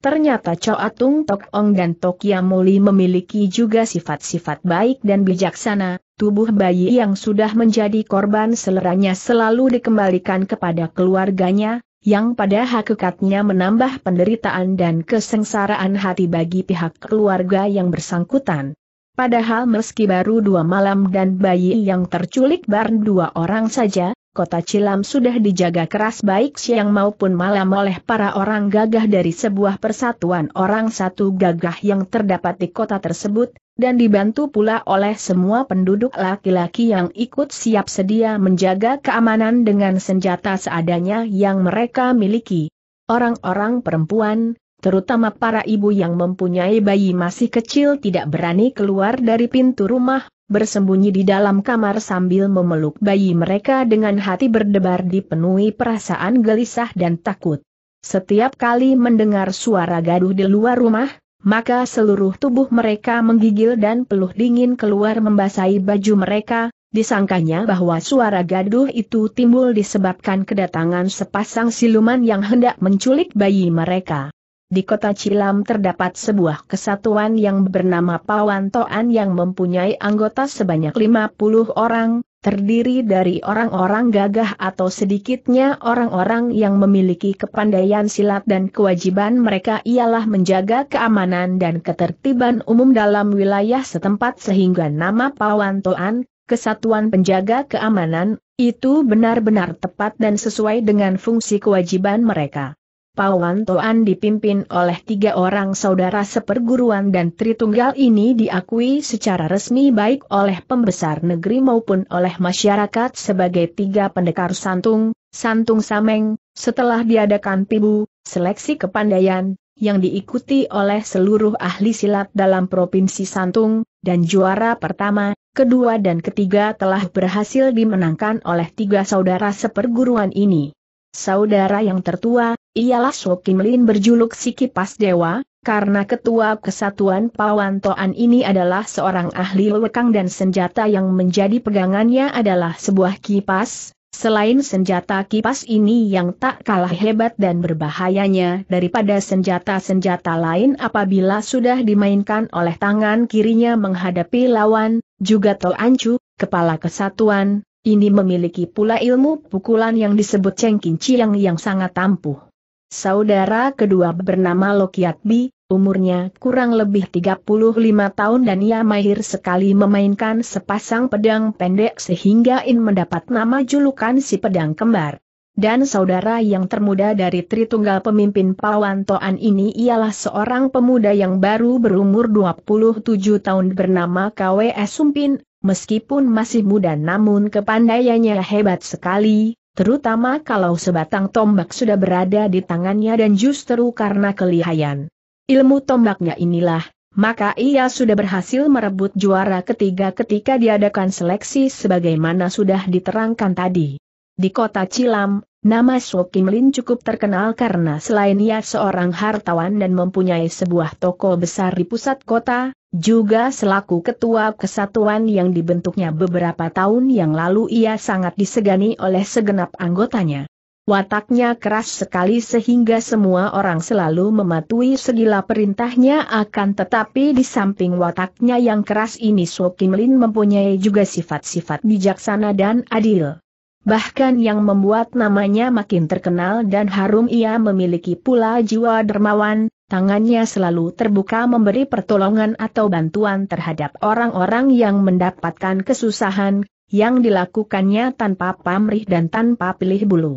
S1: Ternyata Choa Tung Tok Ong dan Tok Yamuli memiliki juga sifat-sifat baik dan bijaksana, tubuh bayi yang sudah menjadi korban seleranya selalu dikembalikan kepada keluarganya, yang pada hakikatnya menambah penderitaan dan kesengsaraan hati bagi pihak keluarga yang bersangkutan. Padahal meski baru dua malam dan bayi yang terculik baru dua orang saja, kota Cilam sudah dijaga keras baik siang maupun malam oleh para orang gagah dari sebuah persatuan orang satu gagah yang terdapat di kota tersebut, dan dibantu pula oleh semua penduduk laki-laki yang ikut siap sedia menjaga keamanan dengan senjata seadanya yang mereka miliki. Orang-orang perempuan, terutama para ibu yang mempunyai bayi masih kecil tidak berani keluar dari pintu rumah, bersembunyi di dalam kamar sambil memeluk bayi mereka dengan hati berdebar dipenuhi perasaan gelisah dan takut. Setiap kali mendengar suara gaduh di luar rumah, maka seluruh tubuh mereka menggigil dan peluh dingin keluar membasahi baju mereka, disangkanya bahwa suara gaduh itu timbul disebabkan kedatangan sepasang siluman yang hendak menculik bayi mereka di kota Cilam terdapat sebuah kesatuan yang bernama Pawantoan yang mempunyai anggota sebanyak 50 orang, terdiri dari orang-orang gagah atau sedikitnya orang-orang yang memiliki kepandaian silat dan kewajiban mereka ialah menjaga keamanan dan ketertiban umum dalam wilayah setempat sehingga nama Pawantoan, Kesatuan Penjaga Keamanan, itu benar-benar tepat dan sesuai dengan fungsi kewajiban mereka. Pawan Toan dipimpin oleh tiga orang saudara seperguruan dan Tritunggal ini diakui secara resmi baik oleh pembesar negeri maupun oleh masyarakat sebagai tiga pendekar santung, santung sameng, setelah diadakan pibu, seleksi kepandaian, yang diikuti oleh seluruh ahli silat dalam provinsi santung, dan juara pertama, kedua dan ketiga telah berhasil dimenangkan oleh tiga saudara seperguruan ini. Saudara yang tertua, ialah Sokim Lin berjuluk si kipas dewa, karena ketua kesatuan pawan toan ini adalah seorang ahli lekang dan senjata yang menjadi pegangannya adalah sebuah kipas, selain senjata kipas ini yang tak kalah hebat dan berbahayanya daripada senjata-senjata lain apabila sudah dimainkan oleh tangan kirinya menghadapi lawan, juga Toancu, kepala kesatuan, ini memiliki pula ilmu pukulan yang disebut Cengkin Chiang yang sangat ampuh. Saudara kedua bernama Lokiat Bi, umurnya kurang lebih 35 tahun dan ia mahir sekali memainkan sepasang pedang pendek sehingga In mendapat nama julukan si pedang kembar. Dan saudara yang termuda dari Tritunggal pemimpin Toan ini ialah seorang pemuda yang baru berumur 27 tahun bernama KWS Sumpin, meskipun masih muda namun kepandaiannya hebat sekali, Terutama kalau sebatang tombak sudah berada di tangannya dan justru karena kelihayan ilmu tombaknya inilah, maka ia sudah berhasil merebut juara ketiga ketika diadakan seleksi sebagaimana sudah diterangkan tadi. Di kota Cilam, nama Suo Kim Lin cukup terkenal karena selain ia seorang hartawan dan mempunyai sebuah toko besar di pusat kota, juga selaku ketua kesatuan yang dibentuknya beberapa tahun yang lalu ia sangat disegani oleh segenap anggotanya. Wataknya keras sekali sehingga semua orang selalu mematuhi segala perintahnya akan tetapi di samping wataknya yang keras ini Sokimlin mempunyai juga sifat-sifat bijaksana dan adil. Bahkan yang membuat namanya makin terkenal dan harum ia memiliki pula jiwa dermawan, tangannya selalu terbuka memberi pertolongan atau bantuan terhadap orang-orang yang mendapatkan kesusahan, yang dilakukannya tanpa pamrih dan tanpa pilih bulu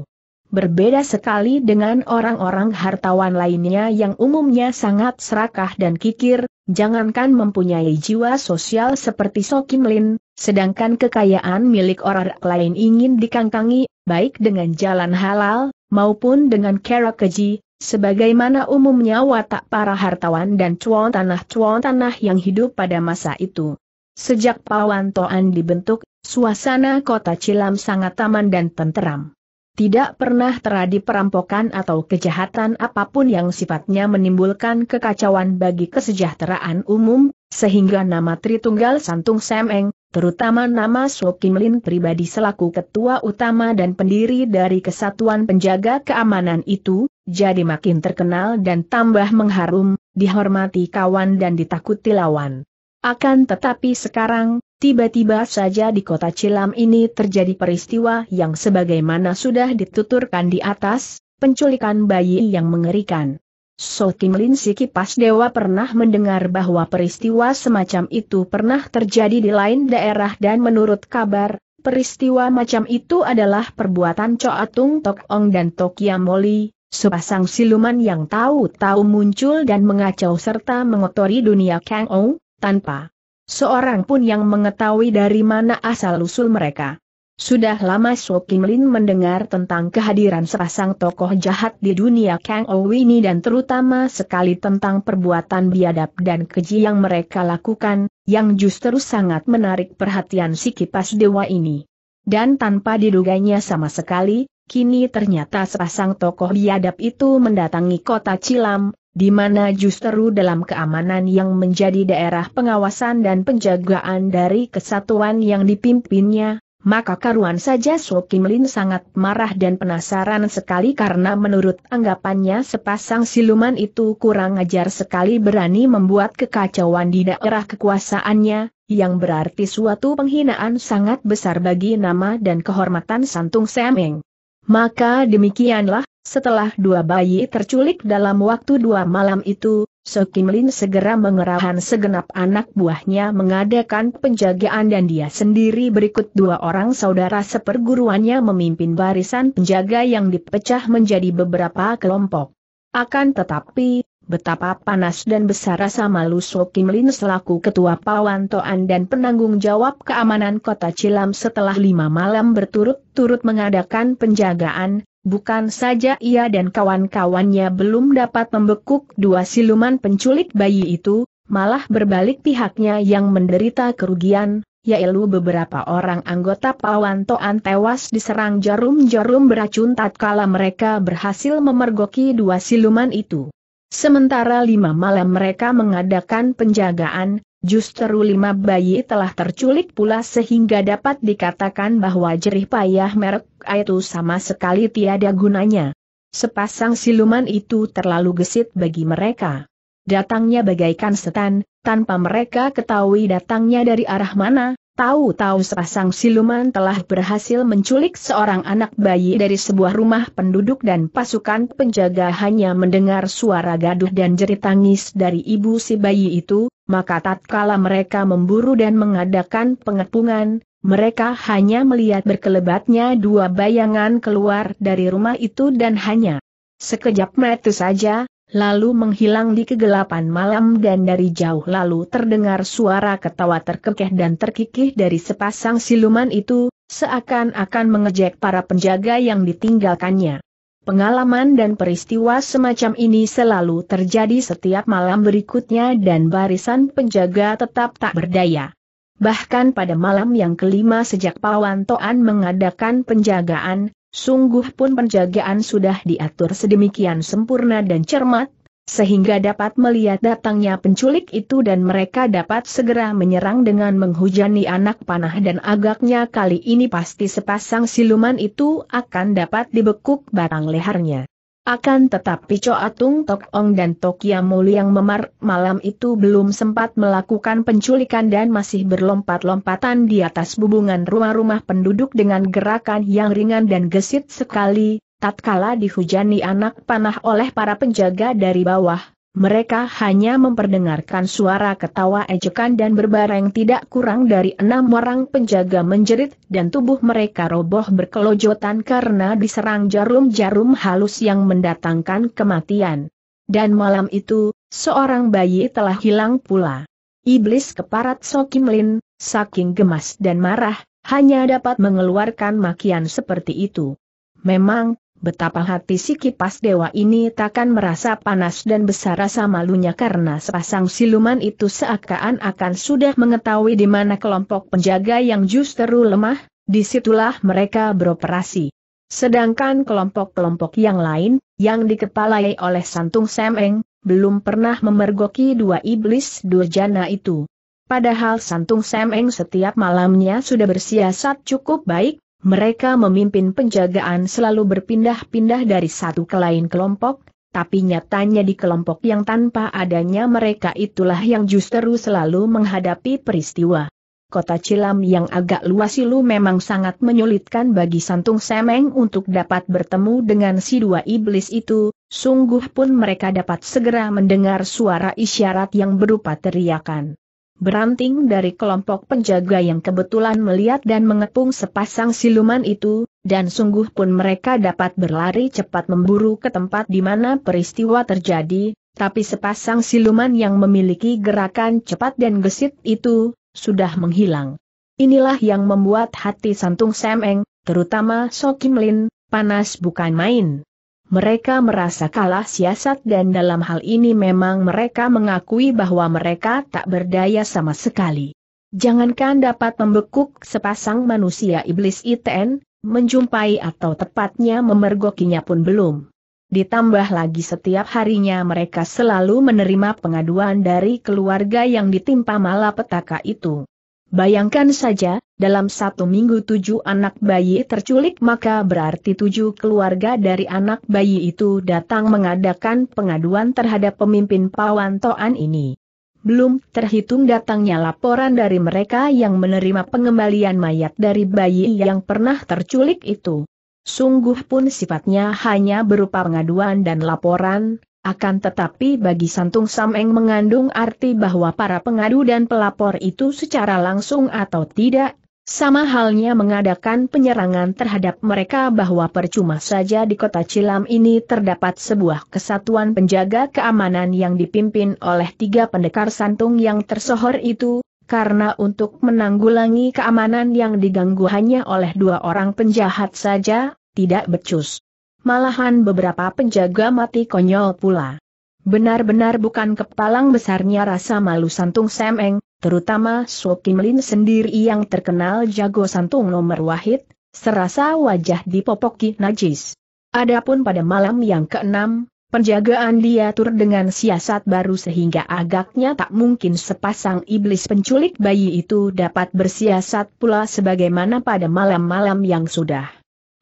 S1: berbeda sekali dengan orang-orang hartawan lainnya yang umumnya sangat serakah dan kikir, jangankan mempunyai jiwa sosial seperti Sokimlin, sedangkan kekayaan milik orang lain ingin dikangkangi, baik dengan jalan halal, maupun dengan cara keji, sebagaimana umumnya watak para hartawan dan cuan tanah-cuan tanah yang hidup pada masa itu. Sejak Pawantoan dibentuk, suasana kota Cilam sangat taman dan tenteram. Tidak pernah terjadi perampokan atau kejahatan apapun yang sifatnya menimbulkan kekacauan bagi kesejahteraan umum, sehingga nama Tritunggal Santung Semeng, terutama nama So Kim Lin pribadi selaku ketua utama dan pendiri dari Kesatuan Penjaga Keamanan itu, jadi makin terkenal dan tambah mengharum, dihormati kawan dan ditakuti lawan. Akan tetapi sekarang, Tiba-tiba saja di kota Cilam ini terjadi peristiwa yang sebagaimana sudah dituturkan di atas, penculikan bayi yang mengerikan. So Kim Lin si kipas dewa pernah mendengar bahwa peristiwa semacam itu pernah terjadi di lain daerah dan menurut kabar, peristiwa macam itu adalah perbuatan Coatung Tok Ong dan Tokia Moli, sepasang siluman yang tahu-tahu muncul dan mengacau serta mengotori dunia Kang Ong, tanpa Seorang pun yang mengetahui dari mana asal-usul mereka. Sudah lama So Kim Lin mendengar tentang kehadiran sepasang tokoh jahat di dunia Kang Ou ini dan terutama sekali tentang perbuatan biadab dan keji yang mereka lakukan, yang justru sangat menarik perhatian si kipas dewa ini. Dan tanpa diduganya sama sekali, kini ternyata sepasang tokoh biadab itu mendatangi kota Cilam, di mana justru dalam keamanan yang menjadi daerah pengawasan dan penjagaan dari kesatuan yang dipimpinnya, maka karuan saja So Kim Lin sangat marah dan penasaran sekali karena menurut anggapannya sepasang siluman itu kurang ajar sekali berani membuat kekacauan di daerah kekuasaannya, yang berarti suatu penghinaan sangat besar bagi nama dan kehormatan Santung Semeng. Maka demikianlah, setelah dua bayi terculik dalam waktu dua malam itu, So Kim Lin segera mengerahkan segenap anak buahnya mengadakan penjagaan dan dia sendiri berikut dua orang saudara seperguruannya memimpin barisan penjaga yang dipecah menjadi beberapa kelompok. Akan tetapi, Betapa panas dan besar rasa malu So Kim Lin selaku ketua Pawan Toan dan penanggung jawab keamanan kota Cilam setelah lima malam berturut-turut mengadakan penjagaan, Bukan saja ia dan kawan-kawannya belum dapat membekuk dua siluman penculik bayi itu, malah berbalik pihaknya yang menderita kerugian, yaitu beberapa orang anggota Pawan Toan tewas diserang jarum-jarum beracun tatkala mereka berhasil memergoki dua siluman itu. Sementara lima malam mereka mengadakan penjagaan, Justru lima bayi telah terculik pula sehingga dapat dikatakan bahwa jerih payah merek A itu sama sekali tiada gunanya. Sepasang siluman itu terlalu gesit bagi mereka. Datangnya bagaikan setan, tanpa mereka ketahui datangnya dari arah mana, tahu-tahu sepasang siluman telah berhasil menculik seorang anak bayi dari sebuah rumah penduduk dan pasukan penjaga hanya mendengar suara gaduh dan jerit tangis dari ibu si bayi itu, maka tatkala mereka memburu dan mengadakan pengepungan, mereka hanya melihat berkelebatnya dua bayangan keluar dari rumah itu dan hanya sekejap mata saja, lalu menghilang di kegelapan malam dan dari jauh lalu terdengar suara ketawa terkekeh dan terkikih dari sepasang siluman itu, seakan-akan mengejek para penjaga yang ditinggalkannya. Pengalaman dan peristiwa semacam ini selalu terjadi setiap malam berikutnya dan barisan penjaga tetap tak berdaya. Bahkan pada malam yang kelima sejak Pawan Toan mengadakan penjagaan, sungguh pun penjagaan sudah diatur sedemikian sempurna dan cermat, sehingga dapat melihat datangnya penculik itu dan mereka dapat segera menyerang dengan menghujani anak panah dan agaknya kali ini pasti sepasang siluman itu akan dapat dibekuk batang lehernya. Akan tetapi Choa Tung Tok Ong dan Tok Yamul yang memar malam itu belum sempat melakukan penculikan dan masih berlompat-lompatan di atas bubungan rumah-rumah penduduk dengan gerakan yang ringan dan gesit sekali, tatkala dihujani anak panah oleh para penjaga dari bawah, mereka hanya memperdengarkan suara ketawa ejekan dan berbareng tidak kurang dari enam orang penjaga menjerit dan tubuh mereka roboh berkelojotan karena diserang jarum-jarum halus yang mendatangkan kematian. Dan malam itu, seorang bayi telah hilang pula. Iblis keparat Sokimlin, Lin, saking gemas dan marah, hanya dapat mengeluarkan makian seperti itu. Memang, betapa hati si kipas dewa ini takkan merasa panas dan besar rasa malunya karena sepasang siluman itu seakan-akan sudah mengetahui di mana kelompok penjaga yang justru lemah, disitulah mereka beroperasi. Sedangkan kelompok-kelompok yang lain, yang dikepalai oleh Santung Semeng, belum pernah memergoki dua iblis durjana itu. Padahal Santung Semeng setiap malamnya sudah bersiasat cukup baik, mereka memimpin penjagaan selalu berpindah-pindah dari satu ke lain kelompok, tapi nyatanya di kelompok yang tanpa adanya mereka itulah yang justru selalu menghadapi peristiwa. Kota Cilam yang agak luas itu memang sangat menyulitkan bagi Santung Semeng untuk dapat bertemu dengan si dua iblis itu, sungguh pun mereka dapat segera mendengar suara isyarat yang berupa teriakan. Beranting dari kelompok penjaga yang kebetulan melihat dan mengepung sepasang siluman itu, dan sungguh pun mereka dapat berlari cepat memburu ke tempat di mana peristiwa terjadi, tapi sepasang siluman yang memiliki gerakan cepat dan gesit itu, sudah menghilang. Inilah yang membuat hati Santung Sam Eng, terutama So Kim Lin, panas bukan main mereka merasa kalah siasat dan dalam hal ini memang mereka mengakui bahwa mereka tak berdaya sama sekali. Jangankan dapat membekuk sepasang manusia iblis ITN, menjumpai atau tepatnya memergokinya pun belum. Ditambah lagi setiap harinya mereka selalu menerima pengaduan dari keluarga yang ditimpa malapetaka itu. Bayangkan saja, dalam satu minggu tujuh anak bayi terculik maka berarti tujuh keluarga dari anak bayi itu datang mengadakan pengaduan terhadap pemimpin Pawantoan ini. Belum terhitung datangnya laporan dari mereka yang menerima pengembalian mayat dari bayi yang pernah terculik itu. Sungguh pun sifatnya hanya berupa pengaduan dan laporan, akan tetapi bagi Santung Sameng mengandung arti bahwa para pengadu dan pelapor itu secara langsung atau tidak, sama halnya mengadakan penyerangan terhadap mereka bahwa percuma saja di kota Cilam ini terdapat sebuah kesatuan penjaga keamanan yang dipimpin oleh tiga pendekar santung yang tersohor itu, karena untuk menanggulangi keamanan yang diganggu hanya oleh dua orang penjahat saja, tidak becus malahan beberapa penjaga mati konyol pula. Benar-benar bukan kepalang besarnya rasa malu santung Semeng, terutama Suo Kim Lin sendiri yang terkenal jago santung nomor wahid, serasa wajah dipopoki najis. Adapun pada malam yang keenam, penjagaan dia tur dengan siasat baru sehingga agaknya tak mungkin sepasang iblis penculik bayi itu dapat bersiasat pula sebagaimana pada malam-malam yang sudah.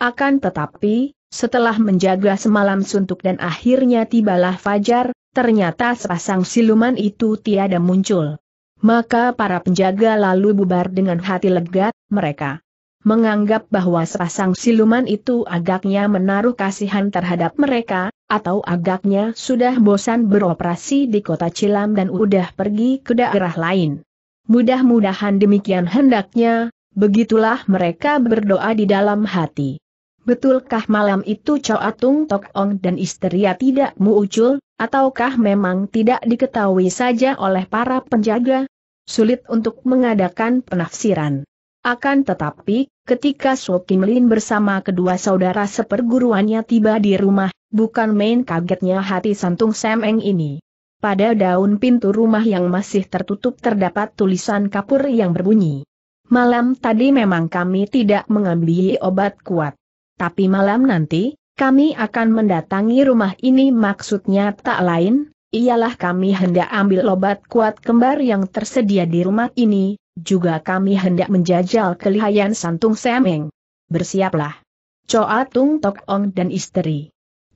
S1: Akan tetapi, setelah menjaga semalam suntuk dan akhirnya tibalah fajar, ternyata sepasang siluman itu tiada muncul. Maka para penjaga lalu bubar dengan hati lega, mereka menganggap bahwa sepasang siluman itu agaknya menaruh kasihan terhadap mereka, atau agaknya sudah bosan beroperasi di kota Cilam dan udah pergi ke daerah lain. Mudah-mudahan demikian hendaknya, begitulah mereka berdoa di dalam hati. Betulkah malam itu Chow Atung Tok Ong dan Isteria tidak muncul, ataukah memang tidak diketahui saja oleh para penjaga? Sulit untuk mengadakan penafsiran. Akan tetapi, ketika So Kim Lin bersama kedua saudara seperguruannya tiba di rumah, bukan main kagetnya hati santung Sam Eng ini. Pada daun pintu rumah yang masih tertutup terdapat tulisan kapur yang berbunyi. Malam tadi memang kami tidak mengambil obat kuat. Tapi malam nanti, kami akan mendatangi rumah ini maksudnya tak lain, ialah kami hendak ambil obat kuat kembar yang tersedia di rumah ini, juga kami hendak menjajal kelihayan santung semeng. Bersiaplah. Coa Tung Tok Ong dan istri.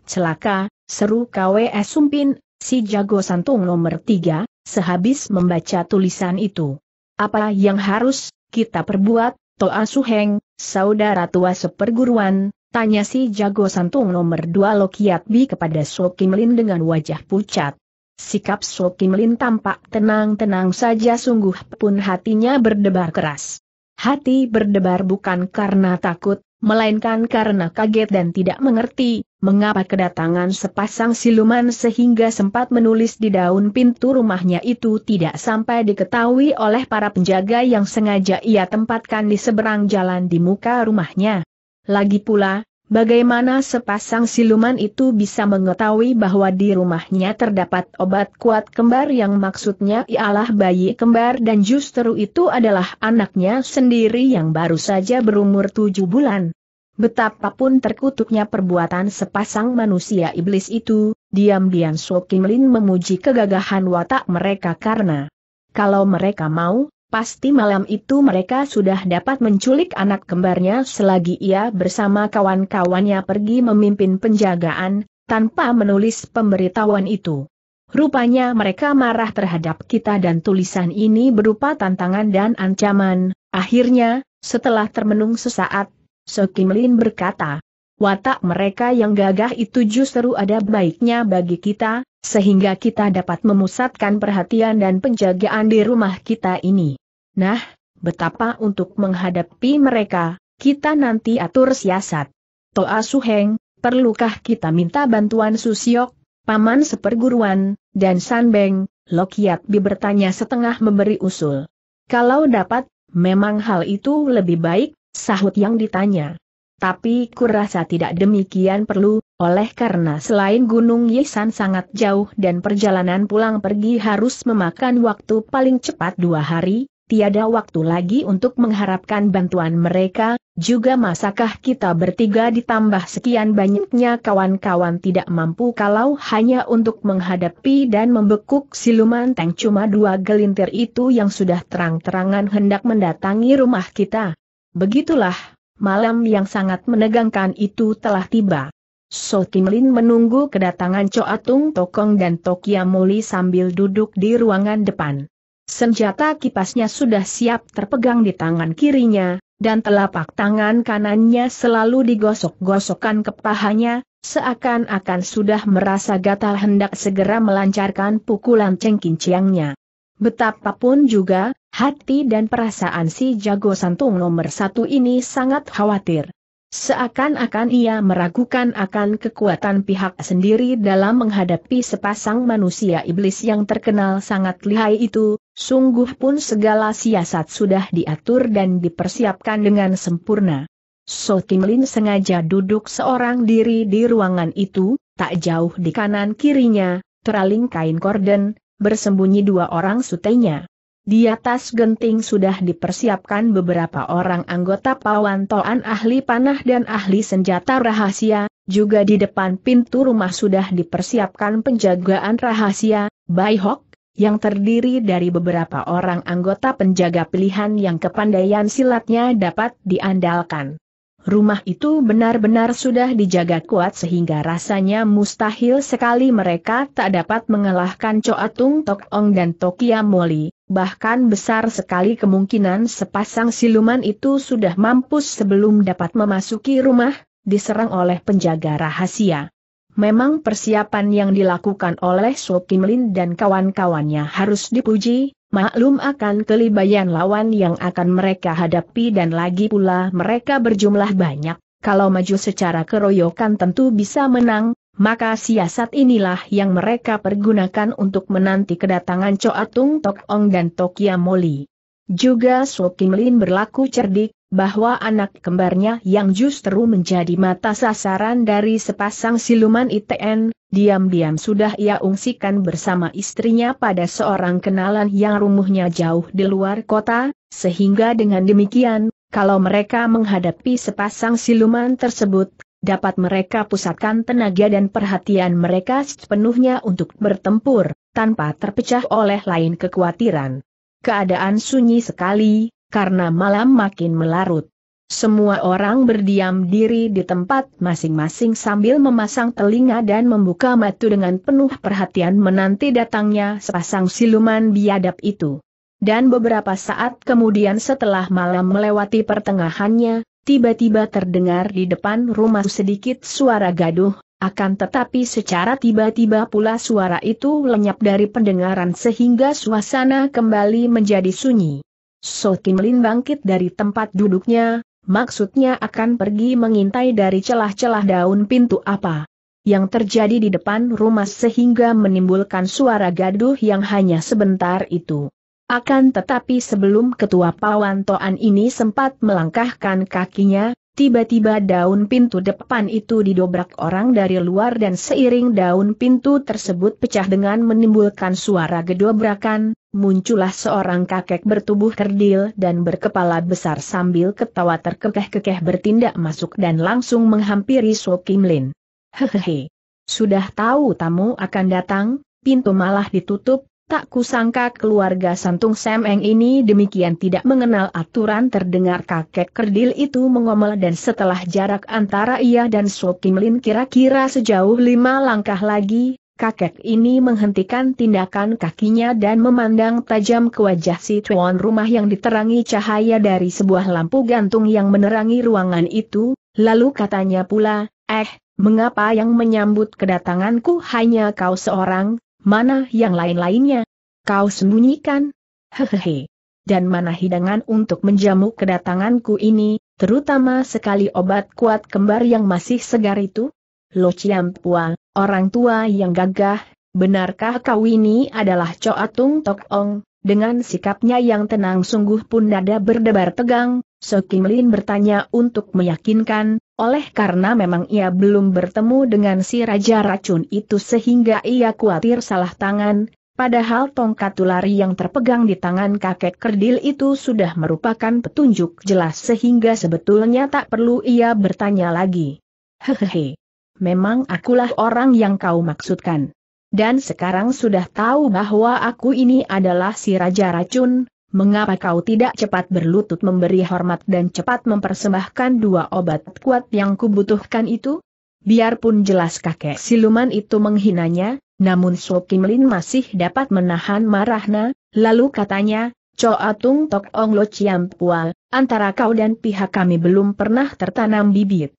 S1: Celaka, seru KWS Sumpin, si jago santung nomor tiga, sehabis membaca tulisan itu. Apa yang harus kita perbuat, Toa Suheng, saudara tua seperguruan, tanya si jago santung nomor dua Lokiat Bi kepada So Kim Lin dengan wajah pucat. Sikap So Kim Lin tampak tenang-tenang saja sungguh pun hatinya berdebar keras. Hati berdebar bukan karena takut, melainkan karena kaget dan tidak mengerti, mengapa kedatangan sepasang siluman sehingga sempat menulis di daun pintu rumahnya itu tidak sampai diketahui oleh para penjaga yang sengaja ia tempatkan di seberang jalan di muka rumahnya. Lagi pula, Bagaimana sepasang siluman itu bisa mengetahui bahwa di rumahnya terdapat obat kuat kembar yang maksudnya ialah bayi kembar dan justru itu adalah anaknya sendiri yang baru saja berumur tujuh bulan. Betapapun terkutuknya perbuatan sepasang manusia iblis itu, diam-diam So Kim Lin memuji kegagahan watak mereka karena kalau mereka mau, Pasti malam itu mereka sudah dapat menculik anak kembarnya selagi ia bersama kawan-kawannya pergi memimpin penjagaan, tanpa menulis pemberitahuan itu. Rupanya mereka marah terhadap kita dan tulisan ini berupa tantangan dan ancaman. Akhirnya, setelah termenung sesaat, So Kim Lin berkata, watak mereka yang gagah itu justru ada baiknya bagi kita, sehingga kita dapat memusatkan perhatian dan penjagaan di rumah kita ini. Nah, betapa untuk menghadapi mereka, kita nanti atur siasat. Toa Suheng, perlukah kita minta bantuan Susiok, Paman Seperguruan, dan Sanbeng, Lokiat Bi bertanya setengah memberi usul. Kalau dapat, memang hal itu lebih baik, sahut yang ditanya. Tapi kurasa tidak demikian perlu, oleh karena selain Gunung Yesan sangat jauh dan perjalanan pulang pergi harus memakan waktu paling cepat dua hari, tiada waktu lagi untuk mengharapkan bantuan mereka, juga masakah kita bertiga ditambah sekian banyaknya kawan-kawan tidak mampu kalau hanya untuk menghadapi dan membekuk siluman tank cuma dua gelintir itu yang sudah terang-terangan hendak mendatangi rumah kita. Begitulah, malam yang sangat menegangkan itu telah tiba. So Kim Lin menunggu kedatangan Choa Tung Tokong dan Tokia Muli sambil duduk di ruangan depan. Senjata kipasnya sudah siap terpegang di tangan kirinya, dan telapak tangan kanannya selalu digosok-gosokkan ke pahanya, seakan-akan sudah merasa gatal hendak segera melancarkan pukulan cengkinciangnya. Betapapun juga, hati dan perasaan si jago santung nomor satu ini sangat khawatir. Seakan-akan ia meragukan akan kekuatan pihak sendiri dalam menghadapi sepasang manusia iblis yang terkenal sangat lihai itu, Sungguh pun segala siasat sudah diatur dan dipersiapkan dengan sempurna. So Kim Lin sengaja duduk seorang diri di ruangan itu, tak jauh di kanan kirinya, teraling kain korden, bersembunyi dua orang sutenya. Di atas genting sudah dipersiapkan beberapa orang anggota pawantoan ahli panah dan ahli senjata rahasia, juga di depan pintu rumah sudah dipersiapkan penjagaan rahasia, Bai Hok, yang terdiri dari beberapa orang anggota penjaga pilihan yang kepandaian silatnya dapat diandalkan. Rumah itu benar-benar sudah dijaga kuat sehingga rasanya mustahil sekali mereka tak dapat mengalahkan Choa Tung Tok Ong dan Tokia Moli, bahkan besar sekali kemungkinan sepasang siluman itu sudah mampus sebelum dapat memasuki rumah, diserang oleh penjaga rahasia. Memang persiapan yang dilakukan oleh So Kim Lin dan kawan-kawannya harus dipuji, maklum akan kelibayan lawan yang akan mereka hadapi dan lagi pula mereka berjumlah banyak, kalau maju secara keroyokan tentu bisa menang, maka siasat inilah yang mereka pergunakan untuk menanti kedatangan Choa Tung Tok Ong dan Tokia Moli. Juga So Kim Lin berlaku cerdik, bahwa anak kembarnya yang justru menjadi mata sasaran dari sepasang siluman ITN, diam-diam sudah ia ungsikan bersama istrinya pada seorang kenalan yang rumuhnya jauh di luar kota, sehingga dengan demikian, kalau mereka menghadapi sepasang siluman tersebut, dapat mereka pusatkan tenaga dan perhatian mereka sepenuhnya untuk bertempur, tanpa terpecah oleh lain kekhawatiran. Keadaan sunyi sekali, karena malam makin melarut. Semua orang berdiam diri di tempat masing-masing sambil memasang telinga dan membuka mata dengan penuh perhatian menanti datangnya sepasang siluman biadab itu. Dan beberapa saat kemudian setelah malam melewati pertengahannya, tiba-tiba terdengar di depan rumah sedikit suara gaduh, akan tetapi secara tiba-tiba pula suara itu lenyap dari pendengaran sehingga suasana kembali menjadi sunyi. So Kim Lin bangkit dari tempat duduknya, maksudnya akan pergi mengintai dari celah-celah daun pintu apa yang terjadi di depan rumah sehingga menimbulkan suara gaduh yang hanya sebentar itu. Akan tetapi sebelum ketua Pawan Toan ini sempat melangkahkan kakinya, Tiba-tiba daun pintu depan itu didobrak orang dari luar dan seiring daun pintu tersebut pecah dengan menimbulkan suara gedobrakan, muncullah seorang kakek bertubuh kerdil dan berkepala besar sambil ketawa terkekeh-kekeh bertindak masuk dan langsung menghampiri So Kim Lin. Hehehe. Sudah tahu tamu akan datang, pintu malah ditutup, Tak kusangka keluarga Santung Semeng ini demikian tidak mengenal aturan terdengar kakek kerdil itu mengomel dan setelah jarak antara ia dan So Kim Lin kira-kira sejauh lima langkah lagi, kakek ini menghentikan tindakan kakinya dan memandang tajam ke wajah si tuan rumah yang diterangi cahaya dari sebuah lampu gantung yang menerangi ruangan itu, lalu katanya pula, eh, mengapa yang menyambut kedatanganku hanya kau seorang, Mana yang lain-lainnya? Kau sembunyikan? Hehehe. Dan mana hidangan untuk menjamu kedatanganku ini, terutama sekali obat kuat kembar yang masih segar itu? Lo Ciampua, orang tua yang gagah, benarkah kau ini adalah coa Coatung Tok Ong? Dengan sikapnya yang tenang sungguh pun nada berdebar tegang, So Kim Lin bertanya untuk meyakinkan, oleh karena memang ia belum bertemu dengan si Raja Racun itu sehingga ia khawatir salah tangan, padahal tongkat tular yang terpegang di tangan kakek kerdil itu sudah merupakan petunjuk jelas sehingga sebetulnya tak perlu ia bertanya lagi. Hehehe. Memang akulah orang yang kau maksudkan. Dan sekarang sudah tahu bahwa aku ini adalah si Raja Racun, mengapa kau tidak cepat berlutut memberi hormat dan cepat mempersembahkan dua obat kuat yang kubutuhkan itu? Biarpun jelas kakek siluman itu menghinanya, namun Lin masih dapat menahan marahnya, lalu katanya, Choa Tung Tok Ong Lo Chiam Pua, antara kau dan pihak kami belum pernah tertanam bibit.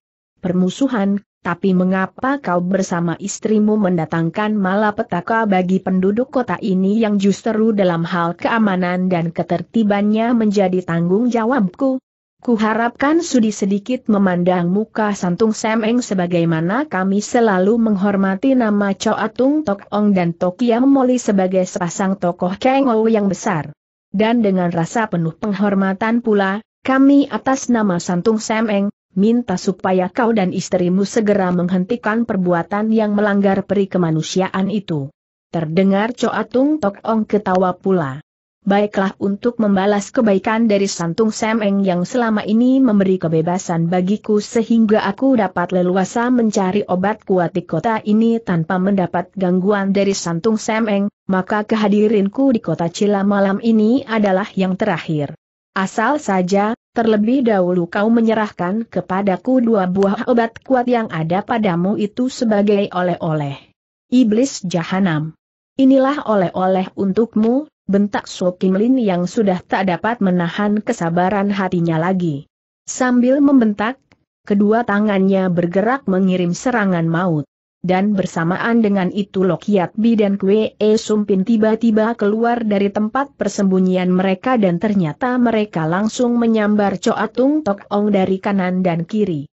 S1: Permusuhan, tapi mengapa kau bersama istrimu mendatangkan malapetaka bagi penduduk kota ini yang justru dalam hal keamanan dan ketertibannya menjadi tanggung jawabku? Kuharapkan Sudi sedikit memandang muka Santung Semeng sebagaimana kami selalu menghormati nama Coatung Tok Ong dan Tokia Moli sebagai sepasang tokoh Ou yang besar. Dan dengan rasa penuh penghormatan pula, kami atas nama Santung Semeng, minta supaya kau dan istrimu segera menghentikan perbuatan yang melanggar peri kemanusiaan itu. Terdengar Coa Tung Tok Ong ketawa pula. Baiklah untuk membalas kebaikan dari Santung Semeng yang selama ini memberi kebebasan bagiku sehingga aku dapat leluasa mencari obat kuat di kota ini tanpa mendapat gangguan dari Santung Semeng, maka kehadirinku di kota Cila malam ini adalah yang terakhir. Asal saja, Terlebih dahulu kau menyerahkan kepadaku dua buah obat kuat yang ada padamu itu sebagai oleh-oleh. Iblis Jahanam. Inilah oleh-oleh untukmu, bentak Lin yang sudah tak dapat menahan kesabaran hatinya lagi. Sambil membentak, kedua tangannya bergerak mengirim serangan maut dan bersamaan dengan itu Lokiat Bi dan Kwe E Sumpin tiba-tiba keluar dari tempat persembunyian mereka dan ternyata mereka langsung menyambar Choa Tung Tok Ong dari kanan dan kiri.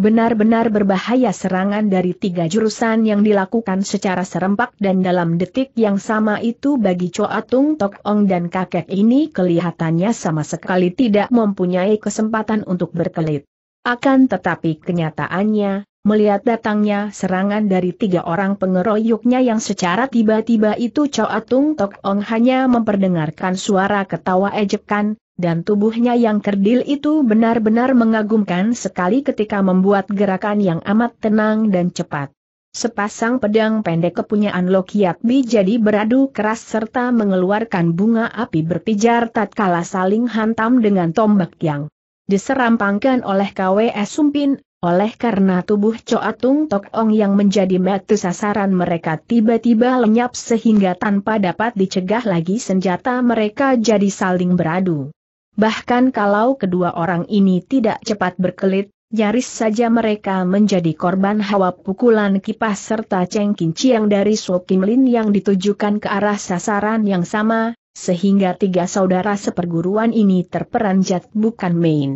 S1: Benar-benar berbahaya serangan dari tiga jurusan yang dilakukan secara serempak dan dalam detik yang sama itu bagi Choa Tung Tok Ong dan kakek ini kelihatannya sama sekali tidak mempunyai kesempatan untuk berkelit. Akan tetapi kenyataannya, Melihat datangnya serangan dari tiga orang pengeroyoknya yang secara tiba-tiba itu Choa Tung Tok Ong hanya memperdengarkan suara ketawa ejekan, dan tubuhnya yang kerdil itu benar-benar mengagumkan sekali ketika membuat gerakan yang amat tenang dan cepat. Sepasang pedang pendek kepunyaan Lokiat Bi jadi beradu keras serta mengeluarkan bunga api berpijar tatkala saling hantam dengan tombak yang diserampangkan oleh KWS Sumpin, oleh karena tubuh Choa Tung Tok Ong yang menjadi metu sasaran mereka tiba-tiba lenyap sehingga tanpa dapat dicegah lagi senjata mereka jadi saling beradu. Bahkan kalau kedua orang ini tidak cepat berkelit, nyaris saja mereka menjadi korban hawa pukulan kipas serta cengkin ciang dari Kim Lin yang ditujukan ke arah sasaran yang sama, sehingga tiga saudara seperguruan ini terperanjat bukan main.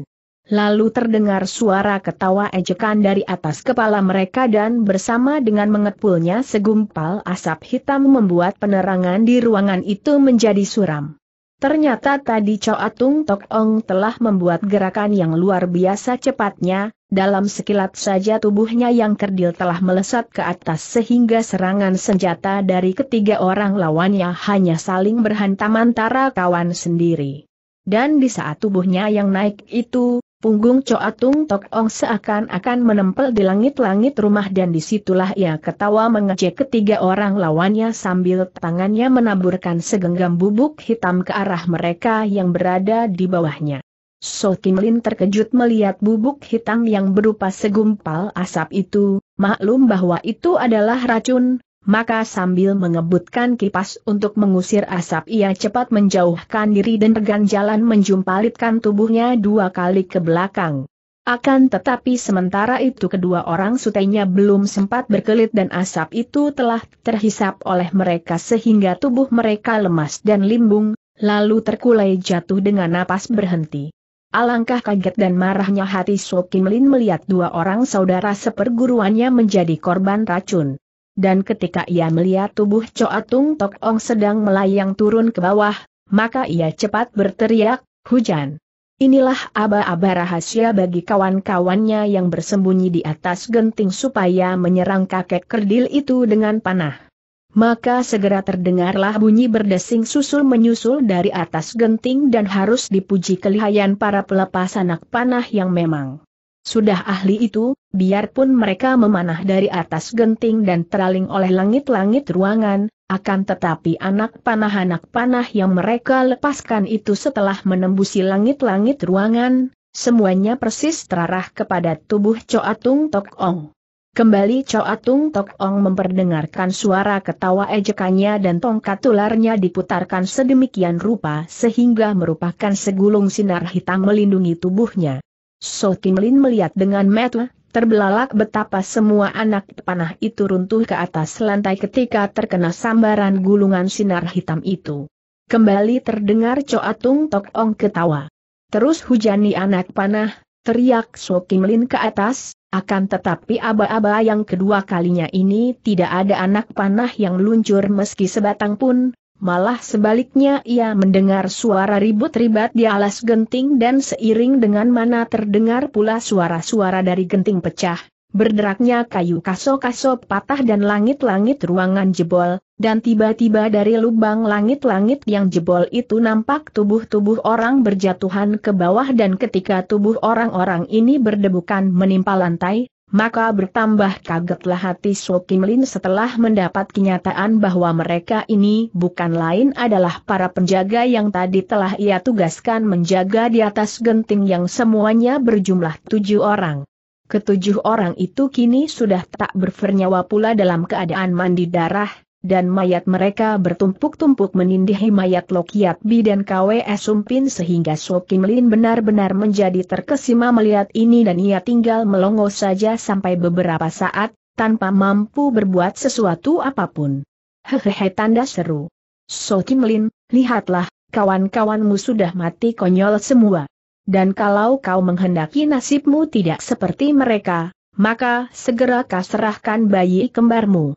S1: Lalu terdengar suara ketawa ejekan dari atas kepala mereka dan bersama dengan mengepulnya segumpal asap hitam membuat penerangan di ruangan itu menjadi suram. Ternyata tadi Choa Tung Tok Ong telah membuat gerakan yang luar biasa cepatnya, dalam sekilat saja tubuhnya yang kerdil telah melesat ke atas sehingga serangan senjata dari ketiga orang lawannya hanya saling berhantam antara kawan sendiri. Dan di saat tubuhnya yang naik itu, Punggung Coatung Tok Ong seakan-akan menempel di langit-langit rumah dan disitulah ia ketawa mengejek ketiga orang lawannya sambil tangannya menaburkan segenggam bubuk hitam ke arah mereka yang berada di bawahnya. So Kim Lin terkejut melihat bubuk hitam yang berupa segumpal asap itu, maklum bahwa itu adalah racun, maka sambil mengebutkan kipas untuk mengusir asap ia cepat menjauhkan diri dan regan jalan menjumpalitkan tubuhnya dua kali ke belakang. Akan tetapi sementara itu kedua orang sutenya belum sempat berkelit dan asap itu telah terhisap oleh mereka sehingga tubuh mereka lemas dan limbung, lalu terkulai jatuh dengan napas berhenti. Alangkah kaget dan marahnya hati Sokimlin melihat dua orang saudara seperguruannya menjadi korban racun dan ketika ia melihat tubuh Coatung Tung Tok Ong sedang melayang turun ke bawah, maka ia cepat berteriak, hujan. Inilah aba-aba rahasia bagi kawan-kawannya yang bersembunyi di atas genting supaya menyerang kakek kerdil itu dengan panah. Maka segera terdengarlah bunyi berdesing susul menyusul dari atas genting dan harus dipuji kelihayan para pelepas anak panah yang memang sudah ahli itu, biarpun mereka memanah dari atas genting dan teraling oleh langit-langit ruangan, akan tetapi anak panah-anak panah yang mereka lepaskan itu setelah menembusi langit-langit ruangan, semuanya persis terarah kepada tubuh Choa Tung Tok Ong. Kembali Choa Tung Tok Ong memperdengarkan suara ketawa ejekannya dan tongkat tularnya diputarkan sedemikian rupa sehingga merupakan segulung sinar hitam melindungi tubuhnya. So Kim Lin melihat dengan mata terbelalak betapa semua anak panah itu runtuh ke atas lantai ketika terkena sambaran gulungan sinar hitam itu. Kembali terdengar coatung tok ong ketawa. Terus hujani anak panah, teriak So Kim Lin ke atas, akan tetapi aba-aba yang kedua kalinya ini tidak ada anak panah yang luncur meski sebatang pun, malah sebaliknya ia mendengar suara ribut-ribat di alas genting dan seiring dengan mana terdengar pula suara-suara dari genting pecah, berderaknya kayu kaso-kaso patah dan langit-langit ruangan jebol, dan tiba-tiba dari lubang langit-langit yang jebol itu nampak tubuh-tubuh orang berjatuhan ke bawah dan ketika tubuh orang-orang ini berdebukan menimpa lantai, maka bertambah kagetlah hati So Kim Lin setelah mendapat kenyataan bahwa mereka ini bukan lain adalah para penjaga yang tadi telah ia tugaskan menjaga di atas genting yang semuanya berjumlah tujuh orang. Ketujuh orang itu kini sudah tak bernyawa pula dalam keadaan mandi darah, dan mayat mereka bertumpuk-tumpuk menindihi mayat Lokiat Bi dan KWE Sumpin sehingga Kim Lin benar-benar menjadi terkesima melihat ini dan ia tinggal melongo saja sampai beberapa saat, tanpa mampu berbuat sesuatu apapun. Hehehe tanda seru. Kim Lin, lihatlah, kawan-kawanmu sudah mati konyol semua. Dan kalau kau menghendaki nasibmu tidak seperti mereka, maka segera kau serahkan bayi kembarmu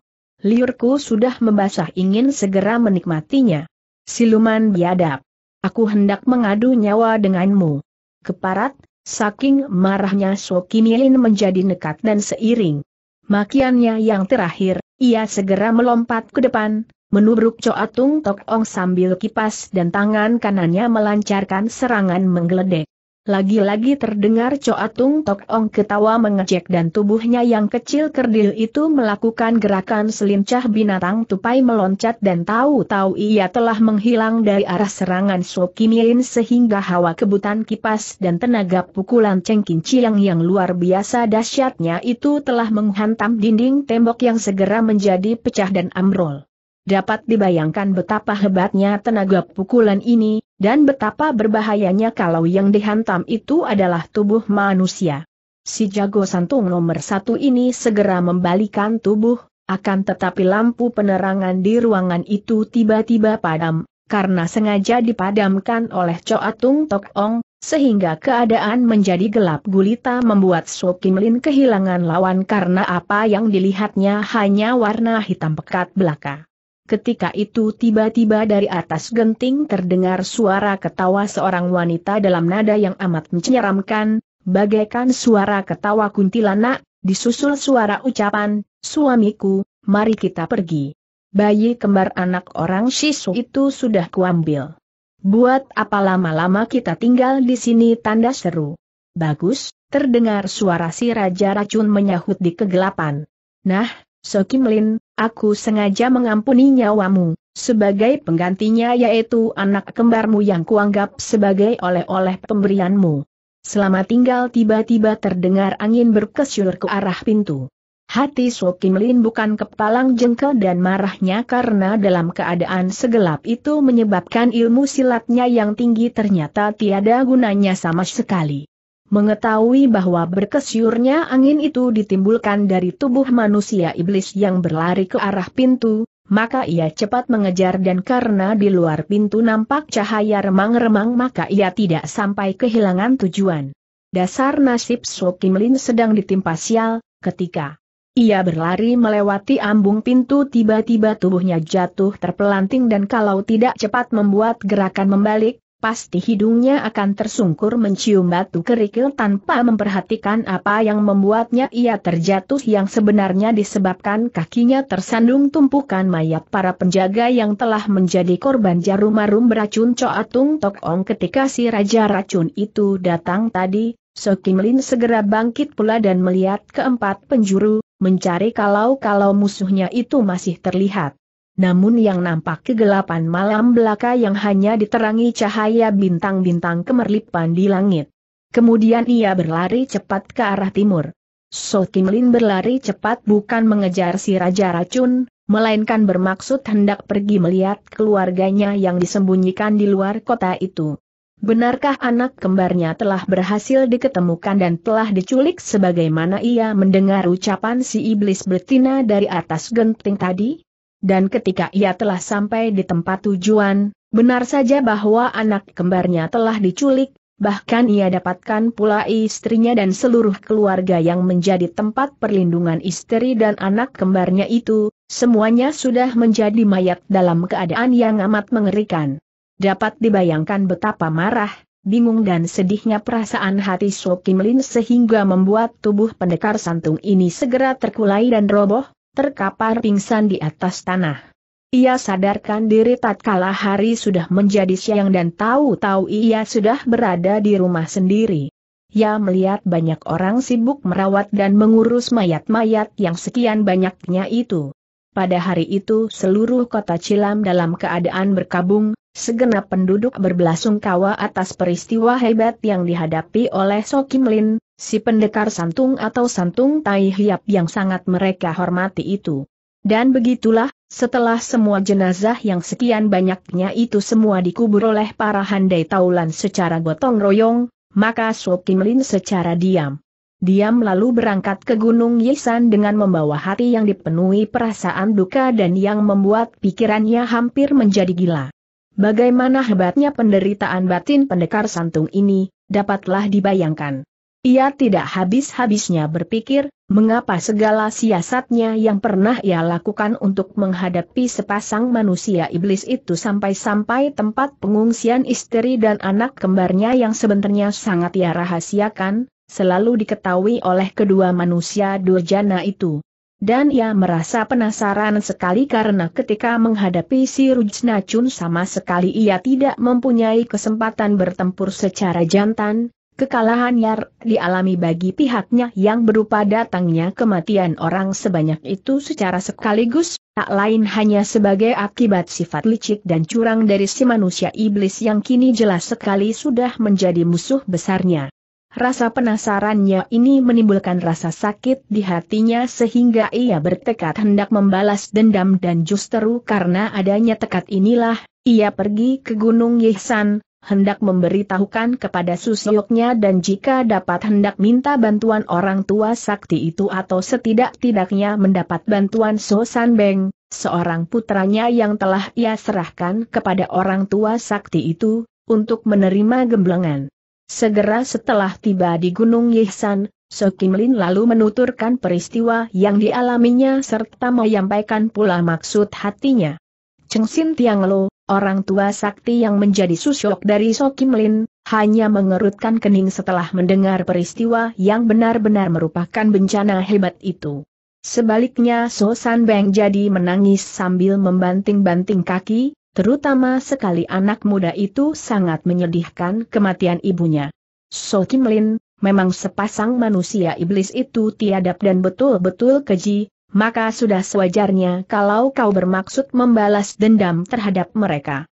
S1: liurku sudah membasah ingin segera menikmatinya. Siluman biadab. Aku hendak mengadu nyawa denganmu. Keparat, saking marahnya Sokinilin menjadi nekat dan seiring. Makiannya yang terakhir, ia segera melompat ke depan, menubruk Coatung Ong sambil kipas dan tangan kanannya melancarkan serangan menggeledek. Lagi-lagi terdengar coa Tung Tok Ong ketawa mengejek dan tubuhnya yang kecil kerdil itu melakukan gerakan selincah binatang tupai meloncat dan tahu-tahu ia telah menghilang dari arah serangan Su Kimin sehingga hawa kebutan kipas dan tenaga pukulan cengkin ciang yang luar biasa dahsyatnya itu telah menghantam dinding tembok yang segera menjadi pecah dan amrol. Dapat dibayangkan betapa hebatnya tenaga pukulan ini, dan betapa berbahayanya kalau yang dihantam itu adalah tubuh manusia. Si jago santung nomor satu ini segera membalikan tubuh, akan tetapi lampu penerangan di ruangan itu tiba-tiba padam, karena sengaja dipadamkan oleh Coa Tung Tok Ong, sehingga keadaan menjadi gelap gulita membuat So Kim Lin kehilangan lawan karena apa yang dilihatnya hanya warna hitam pekat belaka. Ketika itu tiba-tiba dari atas genting terdengar suara ketawa seorang wanita dalam nada yang amat menyeramkan, bagaikan suara ketawa kuntilanak, disusul suara ucapan, suamiku, mari kita pergi. Bayi kembar anak orang Shisu itu sudah kuambil. Buat apa lama-lama kita tinggal di sini tanda seru. Bagus, terdengar suara si Raja Racun menyahut di kegelapan. Nah, Sokimlin, aku sengaja mengampuni nyawamu, sebagai penggantinya yaitu anak kembarmu yang kuanggap sebagai oleh-oleh pemberianmu. Selama tinggal tiba-tiba terdengar angin berkesyur ke arah pintu. Hati So Kim Lin bukan kepalang jengkel dan marahnya karena dalam keadaan segelap itu menyebabkan ilmu silatnya yang tinggi ternyata tiada gunanya sama sekali mengetahui bahwa berkesyurnya angin itu ditimbulkan dari tubuh manusia iblis yang berlari ke arah pintu, maka ia cepat mengejar dan karena di luar pintu nampak cahaya remang-remang maka ia tidak sampai kehilangan tujuan. Dasar nasib So Kim Lin sedang ditimpa sial, ketika ia berlari melewati ambung pintu tiba-tiba tubuhnya jatuh terpelanting dan kalau tidak cepat membuat gerakan membalik, pasti hidungnya akan tersungkur mencium batu kerikil tanpa memperhatikan apa yang membuatnya ia terjatuh yang sebenarnya disebabkan kakinya tersandung tumpukan mayat para penjaga yang telah menjadi korban jarum marum beracun Coatung Tok ketika si Raja Racun itu datang tadi, So Kim Lin segera bangkit pula dan melihat keempat penjuru, mencari kalau-kalau musuhnya itu masih terlihat namun yang nampak kegelapan malam belaka yang hanya diterangi cahaya bintang-bintang kemerlipan di langit. Kemudian ia berlari cepat ke arah timur. So Kim Lin berlari cepat bukan mengejar si Raja Racun, melainkan bermaksud hendak pergi melihat keluarganya yang disembunyikan di luar kota itu. Benarkah anak kembarnya telah berhasil diketemukan dan telah diculik sebagaimana ia mendengar ucapan si iblis betina dari atas genting tadi? dan ketika ia telah sampai di tempat tujuan, benar saja bahwa anak kembarnya telah diculik, bahkan ia dapatkan pula istrinya dan seluruh keluarga yang menjadi tempat perlindungan istri dan anak kembarnya itu, semuanya sudah menjadi mayat dalam keadaan yang amat mengerikan. Dapat dibayangkan betapa marah, bingung dan sedihnya perasaan hati Sok sehingga membuat tubuh pendekar santung ini segera terkulai dan roboh, terkapar pingsan di atas tanah. Ia sadarkan diri tatkala hari sudah menjadi siang dan tahu-tahu ia sudah berada di rumah sendiri. Ia melihat banyak orang sibuk merawat dan mengurus mayat-mayat yang sekian banyaknya itu. Pada hari itu seluruh kota Cilam dalam keadaan berkabung, segenap penduduk berbelasungkawa atas peristiwa hebat yang dihadapi oleh Sokimlin, si pendekar santung atau santung tai hiap yang sangat mereka hormati itu. Dan begitulah, setelah semua jenazah yang sekian banyaknya itu semua dikubur oleh para handai taulan secara gotong royong, maka Kim Lin secara diam. Diam lalu berangkat ke Gunung Yisan dengan membawa hati yang dipenuhi perasaan duka dan yang membuat pikirannya hampir menjadi gila. Bagaimana hebatnya penderitaan batin pendekar santung ini, dapatlah dibayangkan. Ia tidak habis-habisnya berpikir, mengapa segala siasatnya yang pernah ia lakukan untuk menghadapi sepasang manusia iblis itu sampai-sampai tempat pengungsian istri dan anak kembarnya yang sebenarnya sangat ia rahasiakan, selalu diketahui oleh kedua manusia durjana itu. Dan ia merasa penasaran sekali karena ketika menghadapi si Rujna Chun sama sekali ia tidak mempunyai kesempatan bertempur secara jantan, Kekalahan yang dialami bagi pihaknya yang berupa datangnya kematian orang sebanyak itu secara sekaligus, tak lain hanya sebagai akibat sifat licik dan curang dari si manusia iblis yang kini jelas sekali sudah menjadi musuh besarnya. Rasa penasarannya ini menimbulkan rasa sakit di hatinya sehingga ia bertekad hendak membalas dendam dan justru karena adanya tekad inilah, ia pergi ke Gunung Yehsan hendak memberitahukan kepada susioknya dan jika dapat hendak minta bantuan orang tua sakti itu atau setidak-tidaknya mendapat bantuan So San Beng, seorang putranya yang telah ia serahkan kepada orang tua sakti itu, untuk menerima gemblengan. Segera setelah tiba di Gunung Yihsan, So Kim Lin lalu menuturkan peristiwa yang dialaminya serta menyampaikan pula maksud hatinya. Cheng Sin Tiang Lo, orang tua sakti yang menjadi susyok dari Sokim Lin, hanya mengerutkan kening setelah mendengar peristiwa yang benar-benar merupakan bencana hebat itu. Sebaliknya So San Beng jadi menangis sambil membanting-banting kaki, terutama sekali anak muda itu sangat menyedihkan kematian ibunya. So Kim Lin, memang sepasang manusia iblis itu tiadab dan betul-betul keji, maka sudah sewajarnya kalau kau bermaksud membalas dendam terhadap mereka.